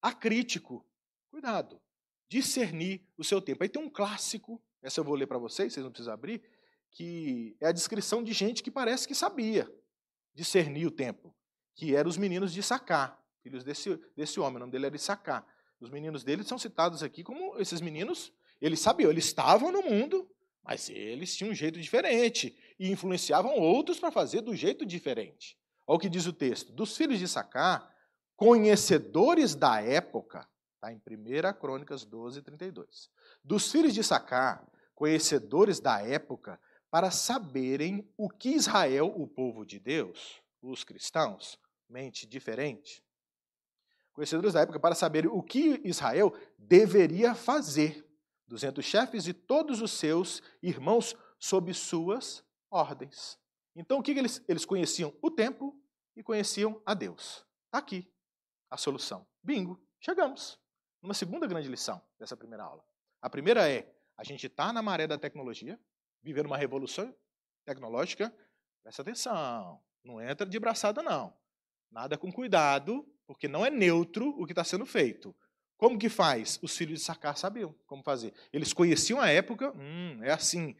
Há crítico. Cuidado. Discernir o seu tempo. Aí tem um clássico, essa eu vou ler para vocês, vocês não precisam abrir, que é a descrição de gente que parece que sabia discernir o tempo, que eram os meninos de Sacá, filhos desse, desse homem, o nome dele era Sacá. Os meninos dele são citados aqui como esses meninos, eles sabiam, eles estavam no mundo, mas eles tinham um jeito diferente e influenciavam outros para fazer do jeito diferente. Olha o que diz o texto: dos filhos de Sacá, conhecedores da época, está em 1 Crônicas 12, 32. Dos filhos de Sacá, conhecedores da época, para saberem o que Israel, o povo de Deus, os cristãos, mente diferente. Conhecedores da época, para saberem o que Israel deveria fazer. 200 chefes e todos os seus irmãos sob suas ordens. Então, o que eles, eles conheciam? O templo e conheciam a Deus. Está aqui a solução. Bingo, chegamos. Uma segunda grande lição dessa primeira aula. A primeira é: a gente está na maré da tecnologia, vivendo uma revolução tecnológica. Presta atenção, não entra de braçada, não. Nada com cuidado, porque não é neutro o que está sendo feito. Como que faz? Os filhos de Sacar sabiam como fazer. Eles conheciam a época, hum, é assim.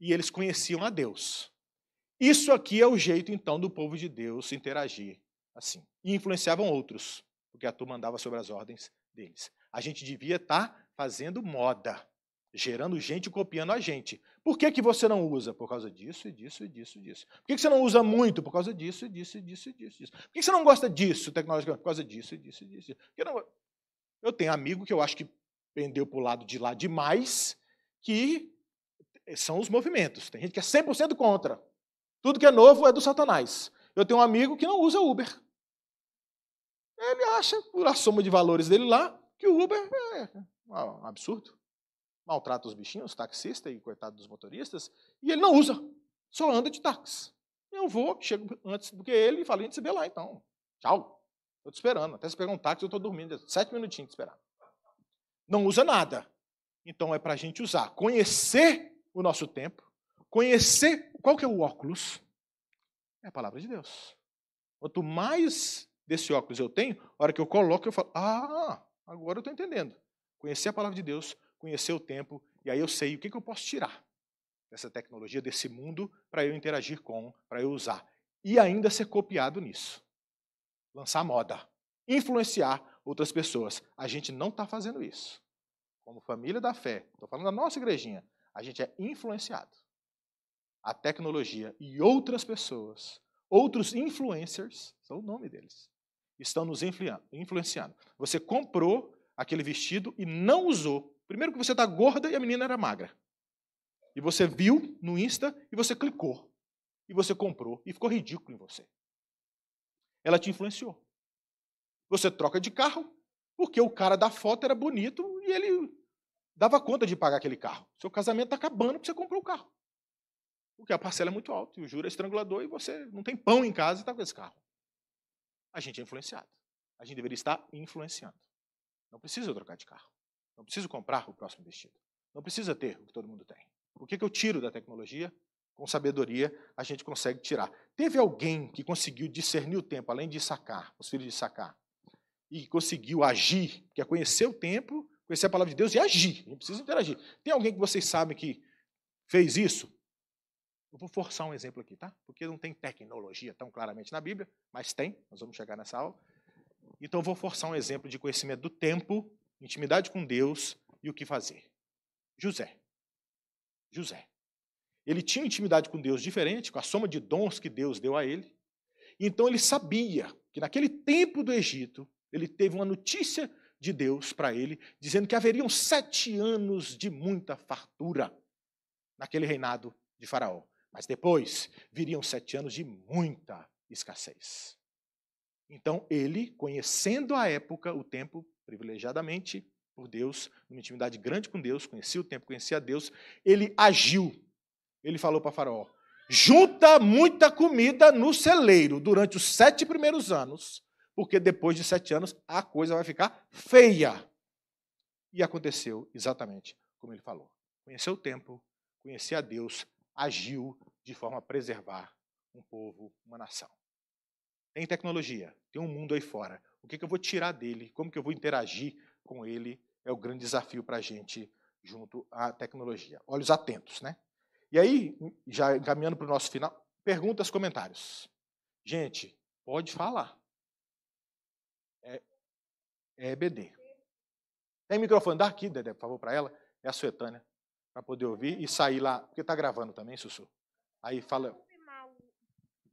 E eles conheciam a Deus. Isso aqui é o jeito, então, do povo de Deus interagir assim. E influenciavam outros, porque a turma andava sobre as ordens deles. A gente devia estar tá fazendo moda, gerando gente copiando a gente. Por que, que você não usa? Por causa disso, e disso, e disso, e disso. Por que, que você não usa muito? Por causa disso, e disso, e disso, e disso, disso. Por que, que você não gosta disso tecnologicamente? Por causa disso, e disso, e disso. Por que não... Eu tenho amigo que eu acho que pendeu para o lado de lá demais, que eh, são os movimentos. Tem gente que é 100% contra. Tudo que é novo é do Satanás. Eu tenho um amigo que não usa Uber. Ele acha, por a soma de valores dele lá, que o Uber é, é, é um absurdo. Maltrata os bichinhos, taxista e coitado dos motoristas, e ele não usa. Só anda de táxi. Eu vou, chego antes do que ele e falo, a gente se vê lá então. Tchau. Estou te esperando. Até se pegar um táxi, eu estou dormindo. Sete minutinhos de esperar. Não usa nada. Então é para a gente usar. Conhecer o nosso tempo. Conhecer qual que é o óculos. É a palavra de Deus. Quanto mais desse óculos eu tenho, a hora que eu coloco, eu falo, ah, agora eu estou entendendo. Conhecer a palavra de Deus, conhecer o tempo, e aí eu sei o que, que eu posso tirar dessa tecnologia, desse mundo, para eu interagir com, para eu usar. E ainda ser copiado nisso lançar moda, influenciar outras pessoas. A gente não está fazendo isso. Como família da fé, estou falando da nossa igrejinha, a gente é influenciado. A tecnologia e outras pessoas, outros influencers, são o nome deles, estão nos influenciando. Você comprou aquele vestido e não usou. Primeiro que você está gorda e a menina era magra. E você viu no Insta e você clicou. E você comprou e ficou ridículo em você. Ela te influenciou. Você troca de carro porque o cara da foto era bonito e ele dava conta de pagar aquele carro. Seu casamento está acabando porque você comprou o carro. Porque a parcela é muito alta e o juro é estrangulador e você não tem pão em casa e está com esse carro. A gente é influenciado. A gente deveria estar influenciando. Não precisa trocar de carro. Não preciso comprar o próximo vestido. Não precisa ter o que todo mundo tem. O que, que eu tiro da tecnologia? com sabedoria, a gente consegue tirar. Teve alguém que conseguiu discernir o tempo, além de sacar, os filhos de sacar, e conseguiu agir, que é conhecer o tempo, conhecer a palavra de Deus e agir. A gente precisa interagir. Tem alguém que vocês sabem que fez isso? Eu vou forçar um exemplo aqui, tá? Porque não tem tecnologia tão claramente na Bíblia, mas tem, nós vamos chegar nessa aula. Então, eu vou forçar um exemplo de conhecimento do tempo, intimidade com Deus e o que fazer. José. José. Ele tinha intimidade com Deus diferente, com a soma de dons que Deus deu a ele. Então ele sabia que naquele tempo do Egito, ele teve uma notícia de Deus para ele, dizendo que haveriam sete anos de muita fartura naquele reinado de Faraó. Mas depois viriam sete anos de muita escassez. Então ele, conhecendo a época, o tempo privilegiadamente por Deus, numa intimidade grande com Deus, conhecia o tempo, conhecia a Deus, ele agiu ele falou para Faraó: junta muita comida no celeiro durante os sete primeiros anos, porque depois de sete anos a coisa vai ficar feia. E aconteceu exatamente como ele falou. Conheceu o tempo, conhecer a Deus, agiu de forma a preservar um povo, uma nação. Tem tecnologia, tem um mundo aí fora. O que, que eu vou tirar dele? Como que eu vou interagir com ele? É o grande desafio para a gente junto à tecnologia. Olhos atentos, né? E aí, já encaminhando para o nosso final, perguntas, comentários. Gente, pode falar. É, é BD. Tem microfone, dá aqui, Dedé, por favor, para ela. É a Suetânia, para poder ouvir e sair lá, porque está gravando também, Sussu. Aí fala.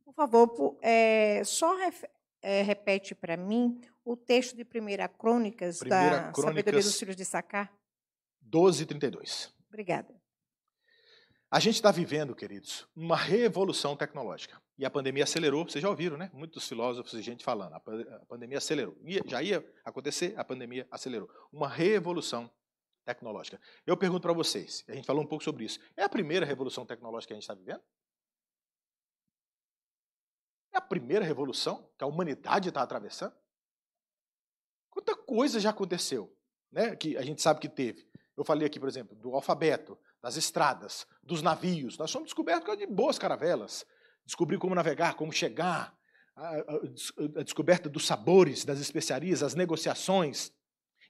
Por favor, é, só ref, é, repete para mim o texto de Primeira Crônicas primeira da Crônicas, Sabedoria dos Filhos de Sacar. 12 32. Obrigada. A gente está vivendo, queridos, uma revolução tecnológica. E a pandemia acelerou, vocês já ouviram, né? Muitos filósofos e gente falando. A pandemia acelerou. Já ia acontecer, a pandemia acelerou. Uma revolução tecnológica. Eu pergunto para vocês, a gente falou um pouco sobre isso. É a primeira revolução tecnológica que a gente está vivendo? É a primeira revolução que a humanidade está atravessando? Quanta coisa já aconteceu, né? Que a gente sabe que teve. Eu falei aqui, por exemplo, do alfabeto das estradas, dos navios. Nós somos descobertos de boas caravelas. Descobrir como navegar, como chegar, a, a, a, descoberta dos sabores, das especiarias, as negociações.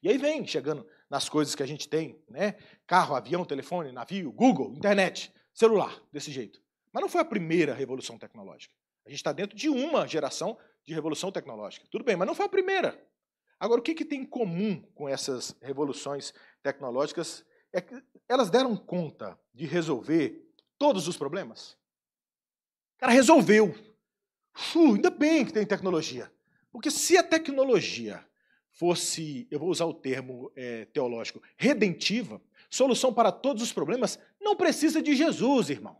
E aí vem chegando nas coisas que a gente tem, né? Carro, avião, telefone, navio, Google, internet, celular, desse jeito. Mas não foi a primeira revolução tecnológica. A gente está dentro de uma geração de revolução tecnológica. Tudo bem, mas não foi a primeira. Agora, o que, que tem em comum com essas revoluções tecnológicas é que elas deram conta de resolver todos os problemas. O cara resolveu. Uh, ainda bem que tem tecnologia. Porque se a tecnologia fosse, eu vou usar o termo é, teológico, redentiva, solução para todos os problemas, não precisa de Jesus, irmão.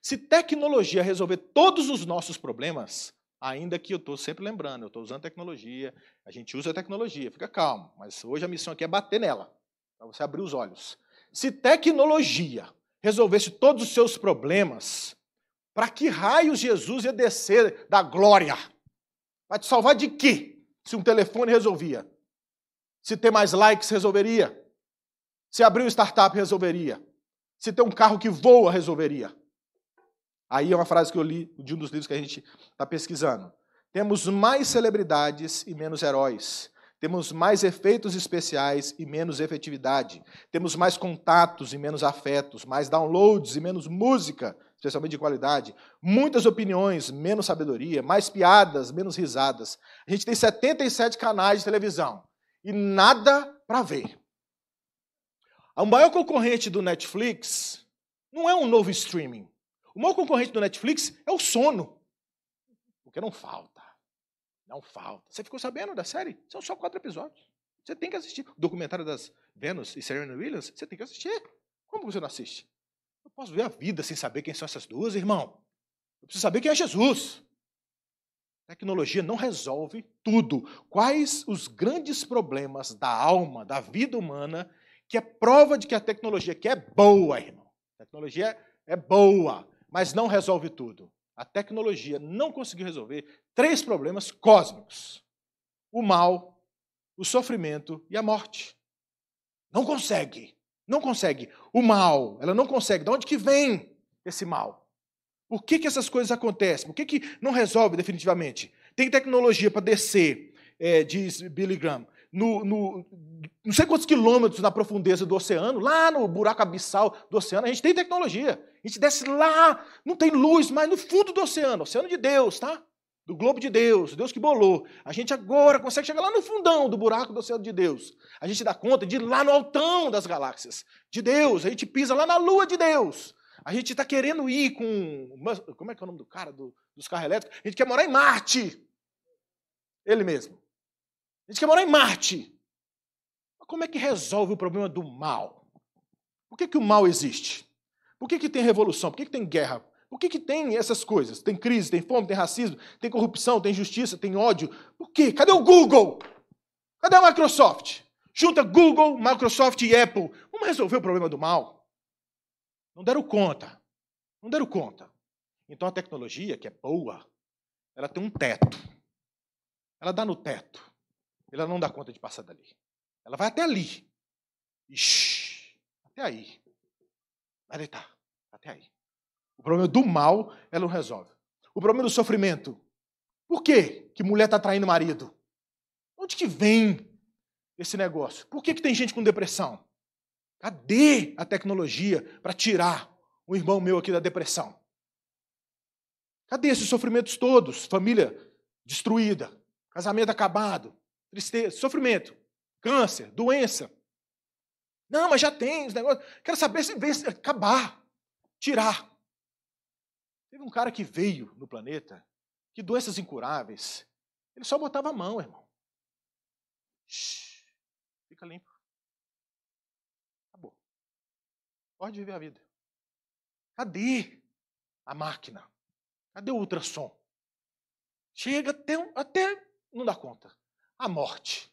Se tecnologia resolver todos os nossos problemas, ainda que eu estou sempre lembrando, eu estou usando tecnologia, a gente usa a tecnologia, fica calmo, mas hoje a missão aqui é bater nela, para você abrir os olhos. Se tecnologia resolvesse todos os seus problemas, para que raios Jesus ia descer da glória? Vai te salvar de quê? Se um telefone resolvia. Se ter mais likes resolveria. Se abrir um startup resolveria. Se ter um carro que voa resolveria. Aí é uma frase que eu li de um dos livros que a gente está pesquisando. Temos mais celebridades e menos heróis. Temos mais efeitos especiais e menos efetividade. Temos mais contatos e menos afetos, mais downloads e menos música, especialmente de qualidade. Muitas opiniões, menos sabedoria, mais piadas, menos risadas. A gente tem 77 canais de televisão e nada para ver. O maior concorrente do Netflix não é um novo streaming. O maior concorrente do Netflix é o sono, porque não falta. Não falta. Você ficou sabendo da série? São só quatro episódios. Você tem que assistir. O documentário das Venus e Serena Williams, você tem que assistir. Como você não assiste? Eu posso ver a vida sem saber quem são essas duas, irmão. Eu preciso saber quem é Jesus. Tecnologia não resolve tudo. Quais os grandes problemas da alma, da vida humana, que é prova de que a tecnologia que é boa, irmão. A tecnologia é boa, mas não resolve tudo a tecnologia não conseguiu resolver três problemas cósmicos: o mal, o sofrimento e a morte. Não consegue. Não consegue. O mal, ela não consegue. De onde que vem esse mal? Por que, que essas coisas acontecem? Por que, que não resolve definitivamente? Tem tecnologia para descer, é, diz Billy Graham, no, no, não sei quantos quilômetros na profundeza do oceano, lá no buraco abissal do oceano, a gente tem tecnologia. A gente desce lá, não tem luz, mas no fundo do oceano, oceano de Deus, tá? Do globo de Deus, Deus que bolou. A gente agora consegue chegar lá no fundão do buraco do oceano de Deus. A gente dá conta de ir lá no altão das galáxias, de Deus. A gente pisa lá na lua de Deus. A gente está querendo ir com. Como é que é o nome do cara do, dos carros elétricos? A gente quer morar em Marte. Ele mesmo. A gente quer morar em Marte. Mas como é que resolve o problema do mal? Por que, que o mal existe? Por que, que tem revolução? Por que, que tem guerra? Por que, que tem essas coisas? Tem crise, tem fome, tem racismo, tem corrupção, tem injustiça, tem ódio. Por quê? Cadê o Google? Cadê a Microsoft? Junta Google, Microsoft e Apple. Vamos resolver o problema do mal? Não deram conta. Não deram conta. Então a tecnologia, que é boa, ela tem um teto. Ela dá no teto. Ela não dá conta de passar dali. Ela vai até ali. Ixi, até aí. Vai deitar. Tá. Tá até aí. O problema do mal, ela não resolve. O problema do sofrimento. Por quê que mulher está traindo marido? Onde que vem esse negócio? Por que, que tem gente com depressão? Cadê a tecnologia para tirar um irmão meu aqui da depressão? Cadê esses sofrimentos todos? Família destruída, casamento acabado, tristeza, sofrimento, câncer, doença. Não, mas já tem os negócios. Quero saber se vem acabar, tirar. Teve um cara que veio no planeta, que doenças incuráveis, ele só botava a mão, irmão. Shhh, fica limpo. Acabou. Pode viver a vida. Cadê a máquina? Cadê o ultrassom? Chega até, até não dá conta. A morte.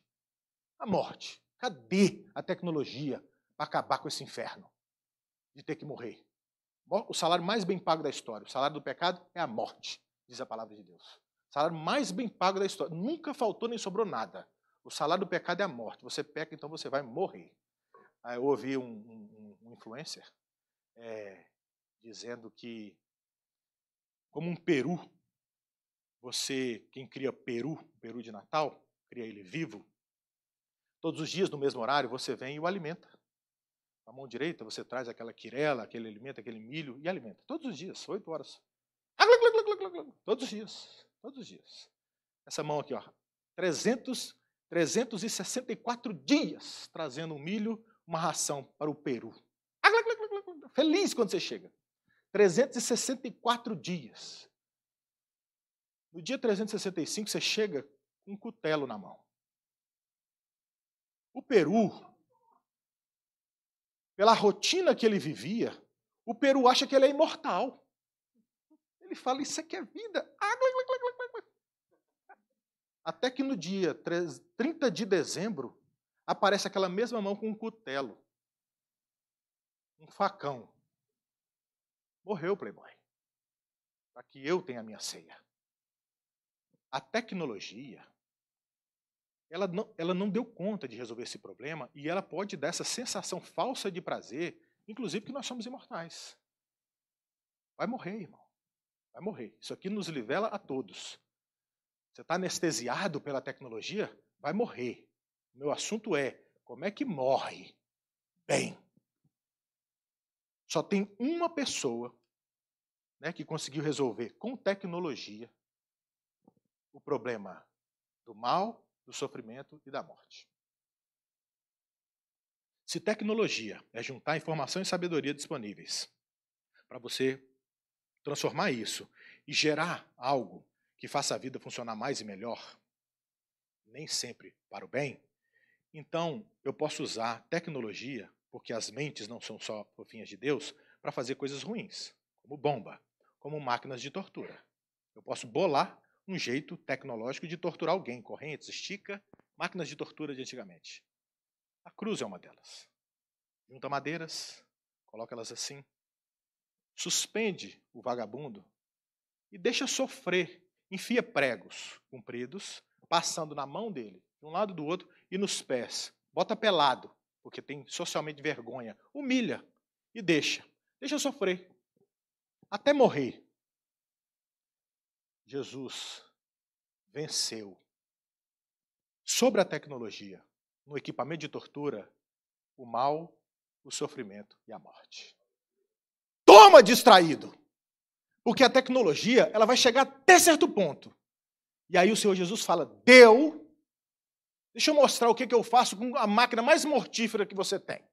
A morte. Cadê a tecnologia? para acabar com esse inferno de ter que morrer. O salário mais bem pago da história, o salário do pecado, é a morte, diz a palavra de Deus. O salário mais bem pago da história. Nunca faltou nem sobrou nada. O salário do pecado é a morte. Você peca, então você vai morrer. Aí eu ouvi um, um, um influencer é, dizendo que, como um peru, você, quem cria peru, peru de Natal, cria ele vivo, todos os dias no mesmo horário você vem e o alimenta a mão direita, você traz aquela quirela, aquele alimento, aquele milho e alimenta. Todos os dias, oito horas. Ah, todos os dias. Todos os dias. Essa mão aqui, ó. 300, 364 dias trazendo um milho, uma ração para o Peru. Ah, Feliz quando você chega. 364 dias. No dia 365, você chega com um cutelo na mão. O Peru pela rotina que ele vivia, o Peru acha que ele é imortal. Ele fala: Isso aqui é vida. Ah, Até que no dia 30 de dezembro, aparece aquela mesma mão com um cutelo, um facão. Morreu, Playboy, para que eu tenha a minha ceia. A tecnologia, ela não, ela não deu conta de resolver esse problema e ela pode dar essa sensação falsa de prazer, inclusive que nós somos imortais. Vai morrer, irmão. Vai morrer. Isso aqui nos livela a todos. Você está anestesiado pela tecnologia? Vai morrer. Meu assunto é como é que morre? Bem. Só tem uma pessoa né, que conseguiu resolver com tecnologia o problema do mal do sofrimento e da morte. Se tecnologia é juntar informação e sabedoria disponíveis para você transformar isso e gerar algo que faça a vida funcionar mais e melhor, nem sempre para o bem, então eu posso usar tecnologia, porque as mentes não são só fofinhas de Deus, para fazer coisas ruins, como bomba, como máquinas de tortura. Eu posso bolar um jeito tecnológico de torturar alguém, correntes, estica, máquinas de tortura de antigamente. A cruz é uma delas. Junta madeiras, coloca elas assim, suspende o vagabundo e deixa sofrer, enfia pregos compridos, passando na mão dele, de um lado do outro, e nos pés. Bota pelado, porque tem socialmente vergonha. Humilha e deixa. Deixa sofrer. Até morrer. Jesus venceu sobre a tecnologia, no equipamento de tortura, o mal, o sofrimento e a morte. Toma distraído! Porque a tecnologia, ela vai chegar até certo ponto. E aí o Senhor Jesus fala: "Deu. Deixa eu mostrar o que eu faço com a máquina mais mortífera que você tem."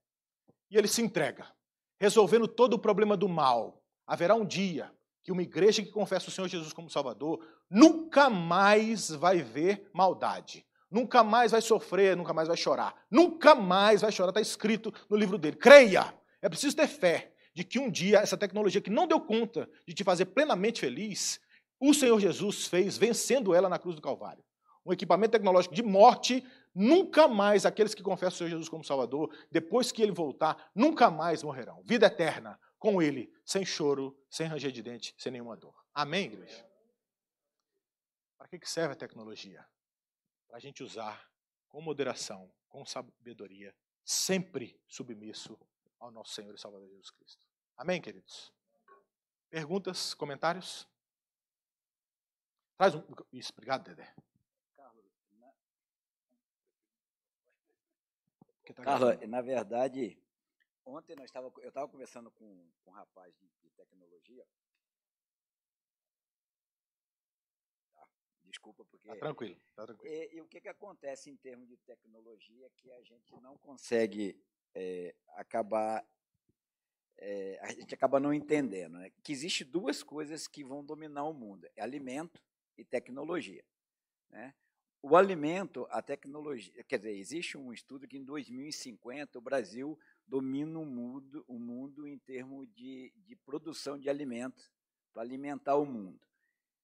E ele se entrega, resolvendo todo o problema do mal. Haverá um dia que uma igreja que confessa o Senhor Jesus como Salvador nunca mais vai ver maldade, nunca mais vai sofrer, nunca mais vai chorar, nunca mais vai chorar, está escrito no livro dele. Creia! É preciso ter fé de que um dia essa tecnologia que não deu conta de te fazer plenamente feliz, o Senhor Jesus fez vencendo ela na cruz do Calvário. Um equipamento tecnológico de morte, nunca mais aqueles que confessam o Senhor Jesus como Salvador, depois que ele voltar, nunca mais morrerão. Vida eterna com Ele, sem choro, sem ranger de dente, sem nenhuma dor. Amém, igreja? Para que serve a tecnologia? Para a gente usar com moderação, com sabedoria, sempre submisso ao nosso Senhor e Salvador Jesus Cristo. Amém, queridos? Perguntas, comentários? Traz um. Isso, obrigado, Dedé. Carla, tá na verdade, ontem nós tava, eu estava conversando com, com um rapaz de, de tecnologia. Tá, desculpa, porque. Tá tranquilo, tá tranquilo. E, e, o que, que acontece em termos de tecnologia é que a gente não consegue é, acabar. É, a gente acaba não entendendo, né? Que existe duas coisas que vão dominar o mundo: é alimento e tecnologia. Né? O alimento, a tecnologia, quer dizer, existe um estudo que em 2050 o Brasil domina o mundo, o mundo em termos de, de produção de alimentos para alimentar o mundo.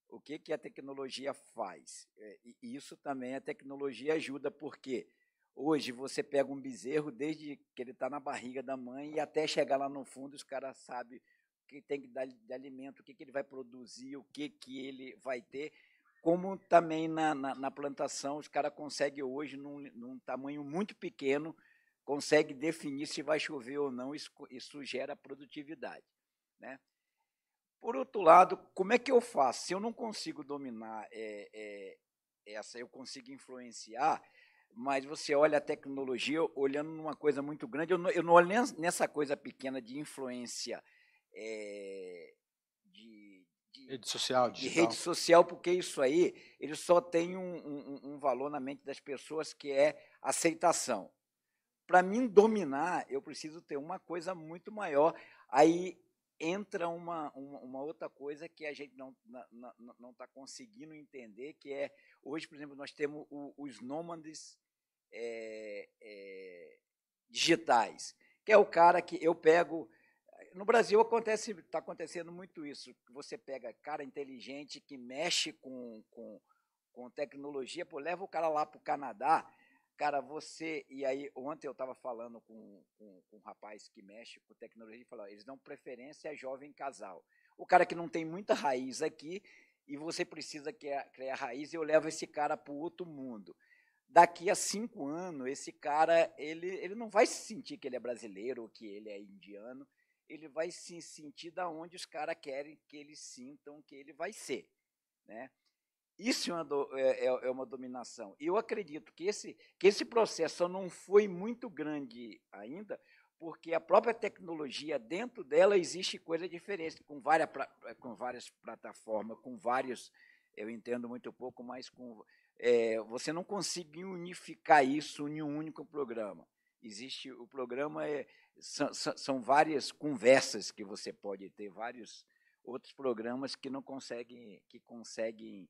O que, que a tecnologia faz? É, e isso também a tecnologia ajuda, porque hoje você pega um bezerro desde que ele está na barriga da mãe e até chegar lá no fundo, os caras sabem o que tem que dar de alimento, o que, que ele vai produzir, o que, que ele vai ter. Como também na, na, na plantação, os caras conseguem hoje, num, num tamanho muito pequeno, consegue definir se vai chover ou não, isso, isso gera produtividade. Né? Por outro lado, como é que eu faço? Se eu não consigo dominar é, é, essa, eu consigo influenciar, mas você olha a tecnologia olhando numa coisa muito grande, eu não, eu não olho nessa coisa pequena de influência é, de, de, rede social, de rede social, porque isso aí ele só tem um, um, um valor na mente das pessoas que é aceitação para mim dominar, eu preciso ter uma coisa muito maior. Aí entra uma, uma, uma outra coisa que a gente não está não, não tá conseguindo entender, que é, hoje, por exemplo, nós temos o, os nômades é, é, digitais, que é o cara que eu pego... No Brasil acontece, está acontecendo muito isso, você pega cara inteligente que mexe com, com, com tecnologia, pô, leva o cara lá para o Canadá, Cara, você. E aí, ontem eu estava falando com, com, com, um rapaz que mexe com tecnologia e falou: eles dão preferência a jovem casal. O cara que não tem muita raiz aqui e você precisa criar, criar raiz e eu levo esse cara para o outro mundo. Daqui a cinco anos, esse cara ele, ele não vai se sentir que ele é brasileiro ou que ele é indiano, ele vai se sentir da onde os caras querem que eles sintam que ele vai ser. Né? Isso é uma, do, é, é, é uma dominação. E eu acredito que esse, que esse processo não foi muito grande ainda, porque a própria tecnologia, dentro dela, existe coisa diferente, com várias, com várias plataformas, com vários. Eu entendo muito pouco, mas com, é, você não consegue unificar isso em um único programa. Existe o programa, é, são, são várias conversas que você pode ter, vários outros programas que não conseguem, que conseguem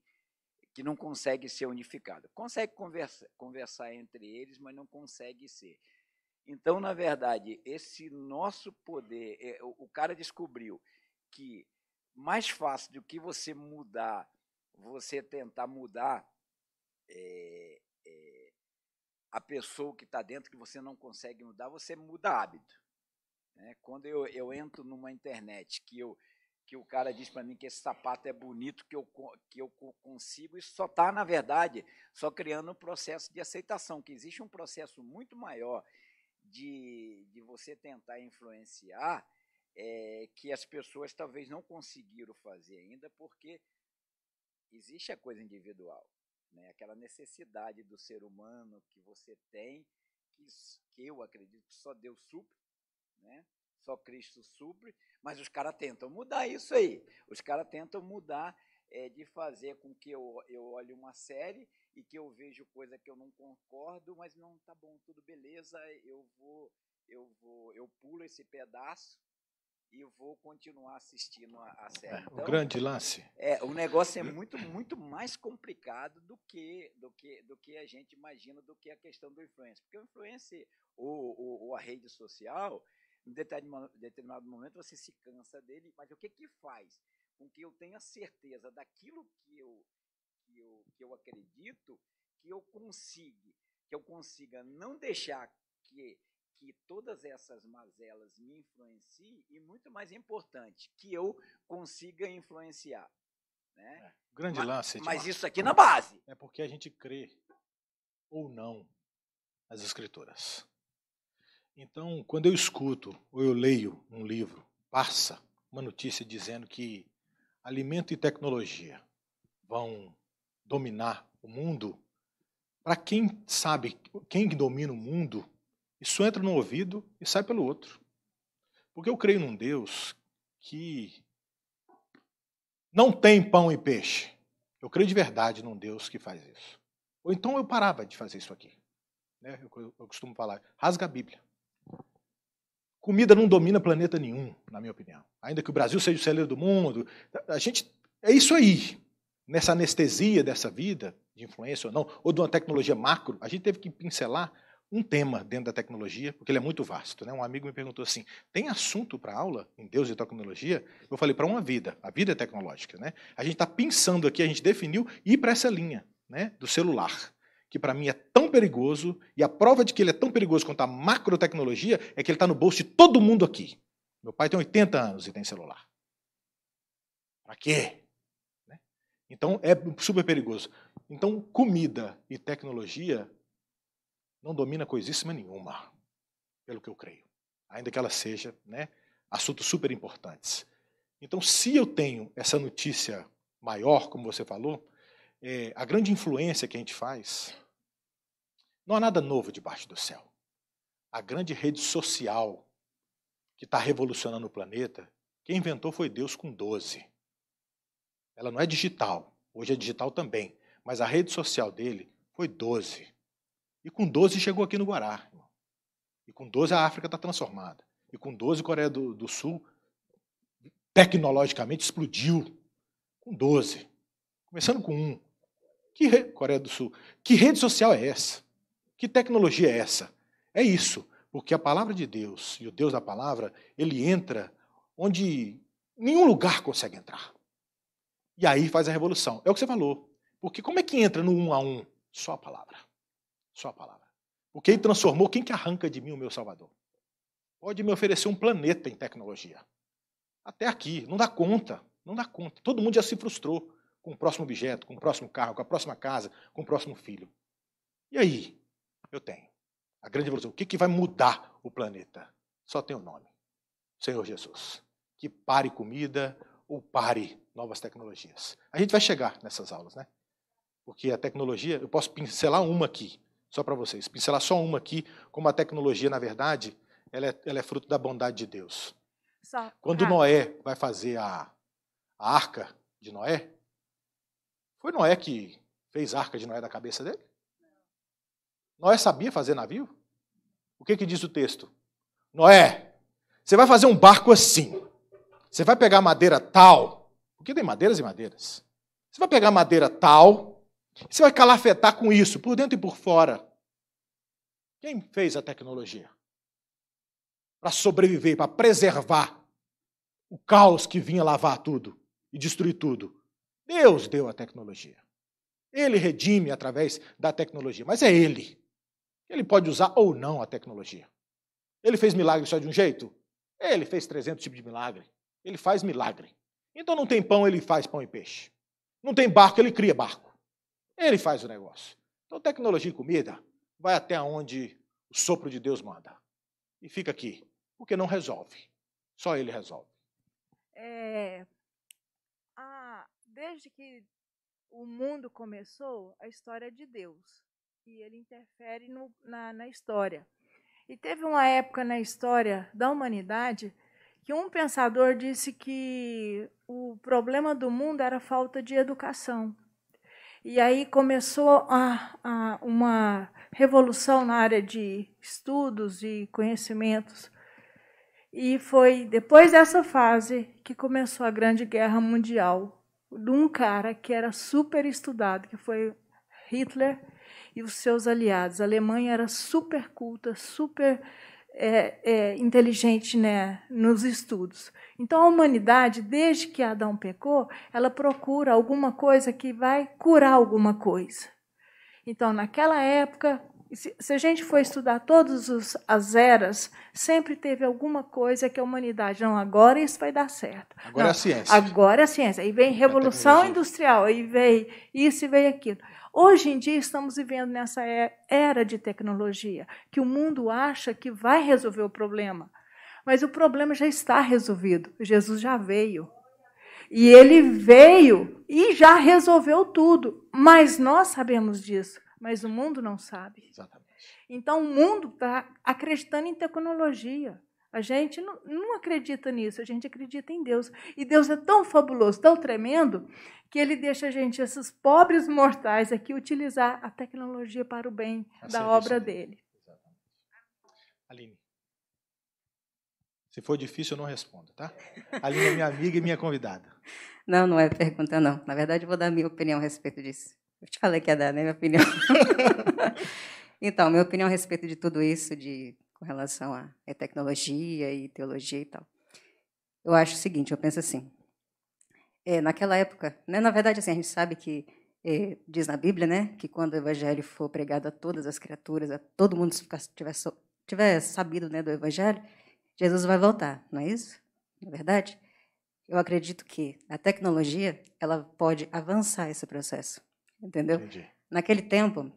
que não consegue ser unificado. Consegue conversa, conversar entre eles, mas não consegue ser. Então, na verdade, esse nosso poder, é, o, o cara descobriu que mais fácil do que você mudar, você tentar mudar é, é, a pessoa que está dentro, que você não consegue mudar, você muda hábito. Né? Quando eu, eu entro numa internet que eu que o cara diz para mim que esse sapato é bonito, que eu, que eu consigo, isso só está, na verdade, só criando um processo de aceitação, que existe um processo muito maior de, de você tentar influenciar é, que as pessoas talvez não conseguiram fazer ainda, porque existe a coisa individual, né? aquela necessidade do ser humano que você tem, que, que eu acredito que só deu super né? só Cristo supre, mas os caras tentam mudar isso aí. Os caras tentam mudar é, de fazer com que eu, eu olhe uma série e que eu vejo coisa que eu não concordo, mas não tá bom, tudo beleza, eu vou eu vou eu pulo esse pedaço e vou continuar assistindo a, a série. É, então, o grande lance. É, o negócio é muito muito mais complicado do que do que do que a gente imagina do que a questão do influencer, porque o influencer ou, ou, ou a rede social em determinado, momento você se cansa dele, mas o que que faz com que eu tenha certeza daquilo que eu que eu, que eu acredito, que eu consiga, que eu consiga não deixar que que todas essas mazelas me influenciem e muito mais importante, que eu consiga influenciar, né? É, grande é mas, lance. Mas isso aqui na base. É porque a gente crê ou não as escrituras. Então, quando eu escuto ou eu leio um livro, passa uma notícia dizendo que alimento e tecnologia vão dominar o mundo, para quem sabe, quem domina o mundo, isso entra no ouvido e sai pelo outro. Porque eu creio num Deus que não tem pão e peixe. Eu creio de verdade num Deus que faz isso. Ou então eu parava de fazer isso aqui. Né? Eu costumo falar, rasga a Bíblia. Comida não domina planeta nenhum, na minha opinião. Ainda que o Brasil seja o celeiro do mundo, a gente é isso aí. Nessa anestesia dessa vida, de influência ou não, ou de uma tecnologia macro, a gente teve que pincelar um tema dentro da tecnologia, porque ele é muito vasto. Né? Um amigo me perguntou assim: tem assunto para aula em Deus e tecnologia? Eu falei: para uma vida, a vida é tecnológica. Né? A gente está pensando aqui, a gente definiu ir para essa linha né, do celular que para mim é tão perigoso, e a prova de que ele é tão perigoso quanto a macrotecnologia é que ele está no bolso de todo mundo aqui. Meu pai tem 80 anos e tem celular. Para quê? Né? Então é super perigoso. Então, comida e tecnologia não domina coisíssima nenhuma, pelo que eu creio. Ainda que ela seja né, assuntos super importantes. Então, se eu tenho essa notícia maior, como você falou, é, a grande influência que a gente faz não há nada novo debaixo do céu. A grande rede social que está revolucionando o planeta, quem inventou foi Deus com 12. Ela não é digital, hoje é digital também, mas a rede social dele foi 12. E com 12 chegou aqui no Guará. E com 12 a África está transformada. E com 12 a Coreia do, do Sul tecnologicamente explodiu. Com 12. Começando com um. Que re... Coreia do Sul. Que rede social é essa? Que tecnologia é essa? É isso, porque a palavra de Deus e o Deus da palavra, ele entra onde nenhum lugar consegue entrar. E aí faz a revolução. É o que você falou. Porque como é que entra no um a um? Só a palavra. Só a palavra. Porque ele transformou quem que arranca de mim o meu Salvador? Pode me oferecer um planeta em tecnologia. Até aqui, não dá conta, não dá conta. Todo mundo já se frustrou com o próximo objeto, com o próximo carro, com a próxima casa, com o próximo filho. E aí? eu tenho. A grande evolução. O que, que vai mudar o planeta? Só tem o um nome: Senhor Jesus. Que pare comida ou pare novas tecnologias. A gente vai chegar nessas aulas, né? Porque a tecnologia, eu posso pincelar uma aqui, só para vocês, pincelar só uma aqui, como a tecnologia, na verdade, ela é, ela é fruto da bondade de Deus. Só. Quando ah. Noé vai fazer a, a arca de Noé, foi Noé que fez a arca de Noé da cabeça dele? Noé sabia fazer navio? O que, que diz o texto? Noé, você vai fazer um barco assim. Você vai pegar madeira tal, porque tem madeiras e madeiras. Você vai pegar madeira tal, você vai calafetar com isso, por dentro e por fora. Quem fez a tecnologia? Para sobreviver, para preservar o caos que vinha lavar tudo e destruir tudo. Deus deu a tecnologia. Ele redime através da tecnologia, mas é Ele. Ele pode usar ou não a tecnologia. Ele fez milagre só de um jeito? Ele fez 300 tipos de milagre. Ele faz milagre. Então não tem pão, ele faz pão e peixe. Não tem barco, ele cria barco. Ele faz o negócio. Então tecnologia e comida vai até onde o sopro de Deus manda. E fica aqui, porque não resolve. Só ele resolve. É, desde que o mundo começou, a história é de Deus e ele interfere no, na, na história. E teve uma época na história da humanidade que um pensador disse que o problema do mundo era a falta de educação. E aí começou a, a uma revolução na área de estudos e conhecimentos. E foi depois dessa fase que começou a Grande Guerra Mundial, de um cara que era super estudado, que foi Hitler, e os seus aliados. A Alemanha era super culta, super é, é, inteligente né, nos estudos. Então, a humanidade, desde que Adão pecou, ela procura alguma coisa que vai curar alguma coisa. Então, naquela época, se a gente for estudar todas as eras, sempre teve alguma coisa que a humanidade, não, agora isso vai dar certo. Agora não, é a ciência. Agora é a ciência. Aí vem revolução industrial, aí vem isso e veio aquilo. Hoje em dia estamos vivendo nessa é, era de tecnologia, que o mundo acha que vai resolver o problema. Mas o problema já está resolvido. Jesus já veio. E ele veio e já resolveu tudo. Mas nós sabemos disso, mas o mundo não sabe. Exatamente. Então o mundo está acreditando em tecnologia. A gente não, não, acredita nisso, a gente acredita em Deus. E Deus é tão fabuloso, tão tremendo, que ele deixa a gente, esses pobres mortais aqui, utilizar a tecnologia para o bem a da obra dele. dele. Exatamente. Aline. Se for difícil, eu não respondo, tá? Aline é minha amiga e minha convidada. Não, não é pergunta, não. Na verdade, eu vou dar minha opinião a respeito disso. Eu te falei que ia dar, né, minha opinião. então, minha opinião a respeito de tudo isso, de com relação à é tecnologia e teologia e tal. Eu acho o seguinte, eu penso assim, é, naquela época, né, na verdade, assim, a gente sabe que é, diz na Bíblia, né, que quando o Evangelho for pregado a todas as criaturas, a todo mundo se tiver, tiver sabido né, do Evangelho, Jesus vai voltar, não é isso? Na verdade, eu acredito que a tecnologia ela pode avançar esse processo, entendeu? Entendi. Naquele tempo,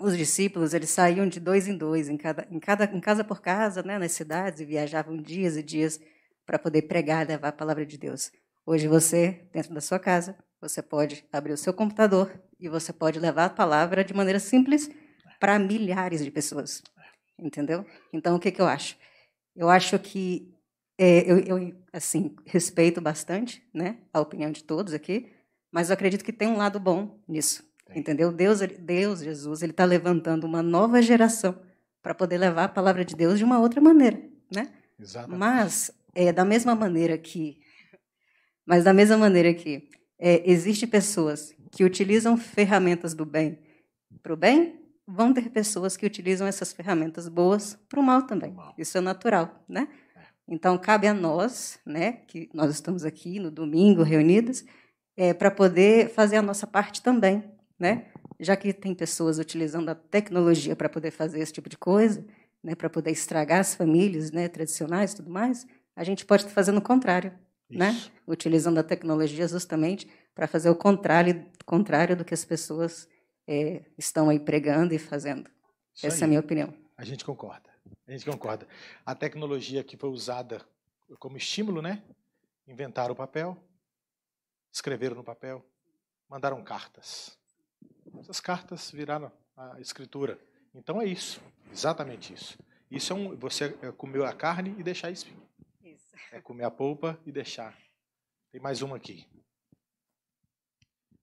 os discípulos eles saíam de dois em dois, em cada, em cada em casa por casa, né, nas cidades, e viajavam dias e dias para poder pregar, levar a palavra de Deus. Hoje você, dentro da sua casa, você pode abrir o seu computador e você pode levar a palavra de maneira simples para milhares de pessoas, entendeu? Então o que, que eu acho? Eu acho que é, eu, eu assim respeito bastante, né, a opinião de todos aqui, mas eu acredito que tem um lado bom nisso é. Entendeu? Deus, Deus, Jesus, ele está levantando uma nova geração para poder levar a palavra de Deus de uma outra maneira, né? Exatamente. Mas é da mesma maneira que, mas da mesma maneira que é, existe pessoas que utilizam ferramentas do bem para o bem, vão ter pessoas que utilizam essas ferramentas boas para o mal também. Mal. Isso é natural, né? É. Então cabe a nós, né, que nós estamos aqui no domingo reunidos, é, para poder fazer a nossa parte também, né? Já que tem pessoas utilizando a tecnologia para poder fazer esse tipo de coisa, né, para poder estragar as famílias, né, tradicionais, tudo mais, a gente pode estar fazendo o contrário, né? Isso. né? Utilizando a tecnologia justamente para fazer o contrário, contrário do que as pessoas é, estão aí pregando e fazendo. Isso Essa aí. é a minha opinião. A gente concorda. A gente concorda. A tecnologia que foi usada como estímulo, né? Inventaram o papel, escreveram no papel, mandaram cartas. Essas cartas viraram a escritura. Então é isso, exatamente isso. Isso é um, você é comeu a carne e deixar espinho. Isso. É comer a polpa e deixar. Tem mais uma aqui.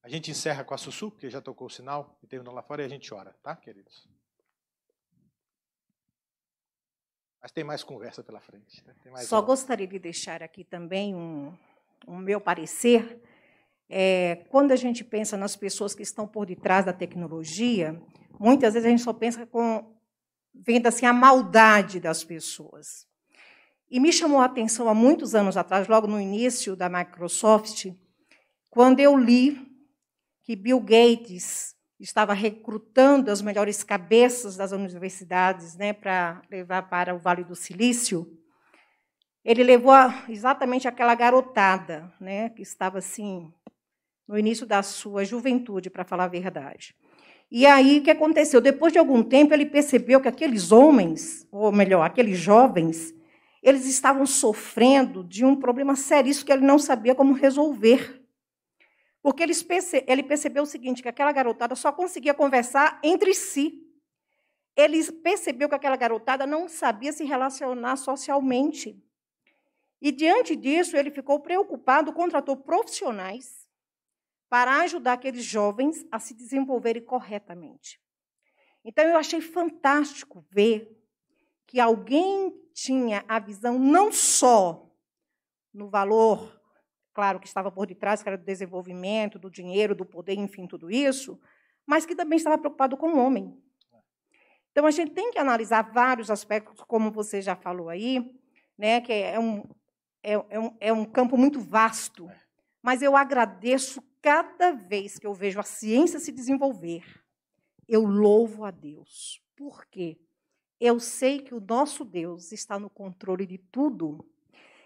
A gente encerra com a Sussu, porque já tocou o sinal, e terminou lá fora e a gente ora, tá, queridos? Mas tem mais conversa pela frente. Né? Só uma. gostaria de deixar aqui também um, um meu parecer é, quando a gente pensa nas pessoas que estão por detrás da tecnologia, muitas vezes a gente só pensa com vendo assim a maldade das pessoas. E me chamou a atenção há muitos anos atrás, logo no início da Microsoft, quando eu li que Bill Gates estava recrutando as melhores cabeças das universidades né, para levar para o Vale do Silício, ele levou exatamente aquela garotada né, que estava assim no início da sua juventude, para falar a verdade. E aí o que aconteceu? Depois de algum tempo, ele percebeu que aqueles homens, ou melhor, aqueles jovens, eles estavam sofrendo de um problema seríssimo que ele não sabia como resolver. Porque perce... ele percebeu o seguinte, que aquela garotada só conseguia conversar entre si. Ele percebeu que aquela garotada não sabia se relacionar socialmente. E diante disso, ele ficou preocupado, contratou profissionais para ajudar aqueles jovens a se desenvolverem corretamente. Então, eu achei fantástico ver que alguém tinha a visão não só no valor, claro, que estava por detrás, que era do desenvolvimento, do dinheiro, do poder, enfim, tudo isso, mas que também estava preocupado com o homem. Então, a gente tem que analisar vários aspectos, como você já falou aí, né, que é um, é, é um, é um campo muito vasto. É. Mas eu agradeço cada vez que eu vejo a ciência se desenvolver, eu louvo a Deus. Por quê? Eu sei que o nosso Deus está no controle de tudo.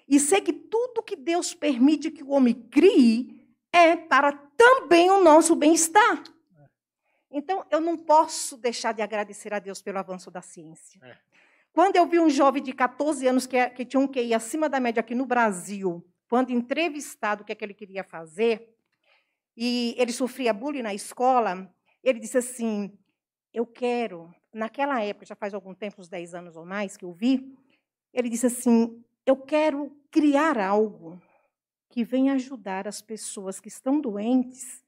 E sei que tudo que Deus permite que o homem crie é para também o nosso bem-estar. Então, eu não posso deixar de agradecer a Deus pelo avanço da ciência. É. Quando eu vi um jovem de 14 anos que, é, que tinha um QI acima da média aqui no Brasil, quando entrevistado o que, é que ele queria fazer, e ele sofria bullying na escola, ele disse assim: Eu quero. Naquela época, já faz algum tempo, uns 10 anos ou mais que eu vi, ele disse assim: Eu quero criar algo que venha ajudar as pessoas que estão doentes,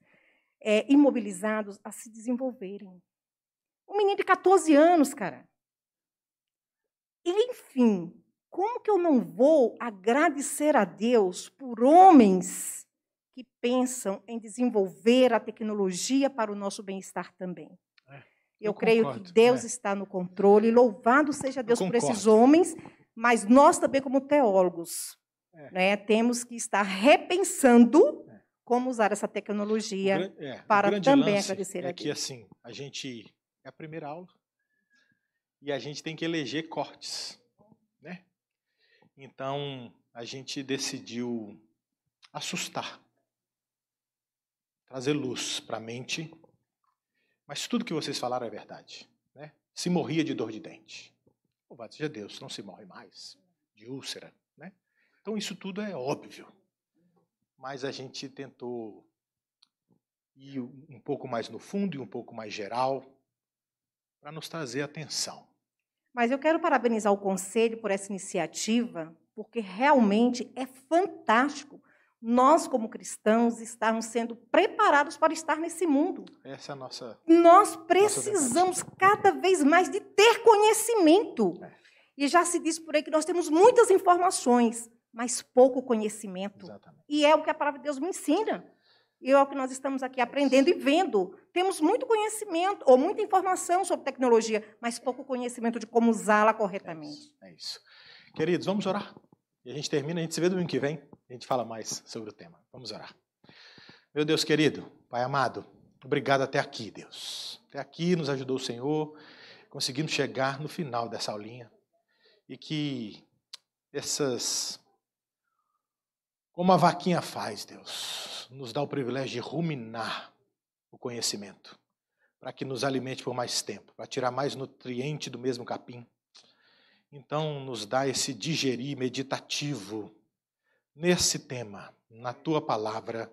é, imobilizados, a se desenvolverem. Um menino de 14 anos, cara. E, enfim, como que eu não vou agradecer a Deus por homens pensam em desenvolver a tecnologia para o nosso bem-estar também. É, eu, eu, creio que Deus é. está no controle. Louvado seja Deus por esses homens, mas nós também, como teólogos, é. né, temos que estar repensando é. como usar essa tecnologia é, para também agradecer é a Deus. É que assim, a gente é a primeira aula e a gente tem que eleger cortes, né? Então a gente decidiu assustar trazer luz para a mente. Mas tudo que vocês falaram é verdade. Né? Se morria de dor de dente. Louvado seja Deus, não se morre mais de úlcera. Né? Então isso tudo é óbvio. Mas a gente tentou ir um pouco mais no fundo e um pouco mais geral para nos trazer atenção. Mas eu quero parabenizar o Conselho por essa iniciativa, porque realmente é fantástico nós, como cristãos, estamos sendo preparados para estar nesse mundo. Essa é a nossa. Nós precisamos nossa cada vez mais de ter conhecimento. É. E já se diz por aí que nós temos muitas informações, mas pouco conhecimento. Exatamente. E é o que a palavra de Deus me ensina. E é o que nós estamos aqui aprendendo e vendo. Temos muito conhecimento ou muita informação sobre tecnologia, mas pouco conhecimento de como usá-la corretamente. É isso. É isso. Queridos, vamos orar? E a gente termina, a gente se vê domingo que vem, a gente fala mais sobre o tema. Vamos orar. Meu Deus querido, Pai amado, obrigado até aqui, Deus. Até aqui nos ajudou o Senhor, conseguimos chegar no final dessa aulinha. E que essas. Como a vaquinha faz, Deus, nos dá o privilégio de ruminar o conhecimento, para que nos alimente por mais tempo, para tirar mais nutriente do mesmo capim então, nos dá esse digerir meditativo nesse tema, na tua palavra,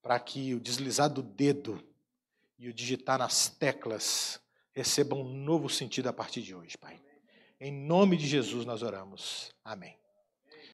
para que o deslizar do dedo e o digitar nas teclas recebam um novo sentido a partir de hoje, Pai. Em nome de Jesus nós oramos. Amém.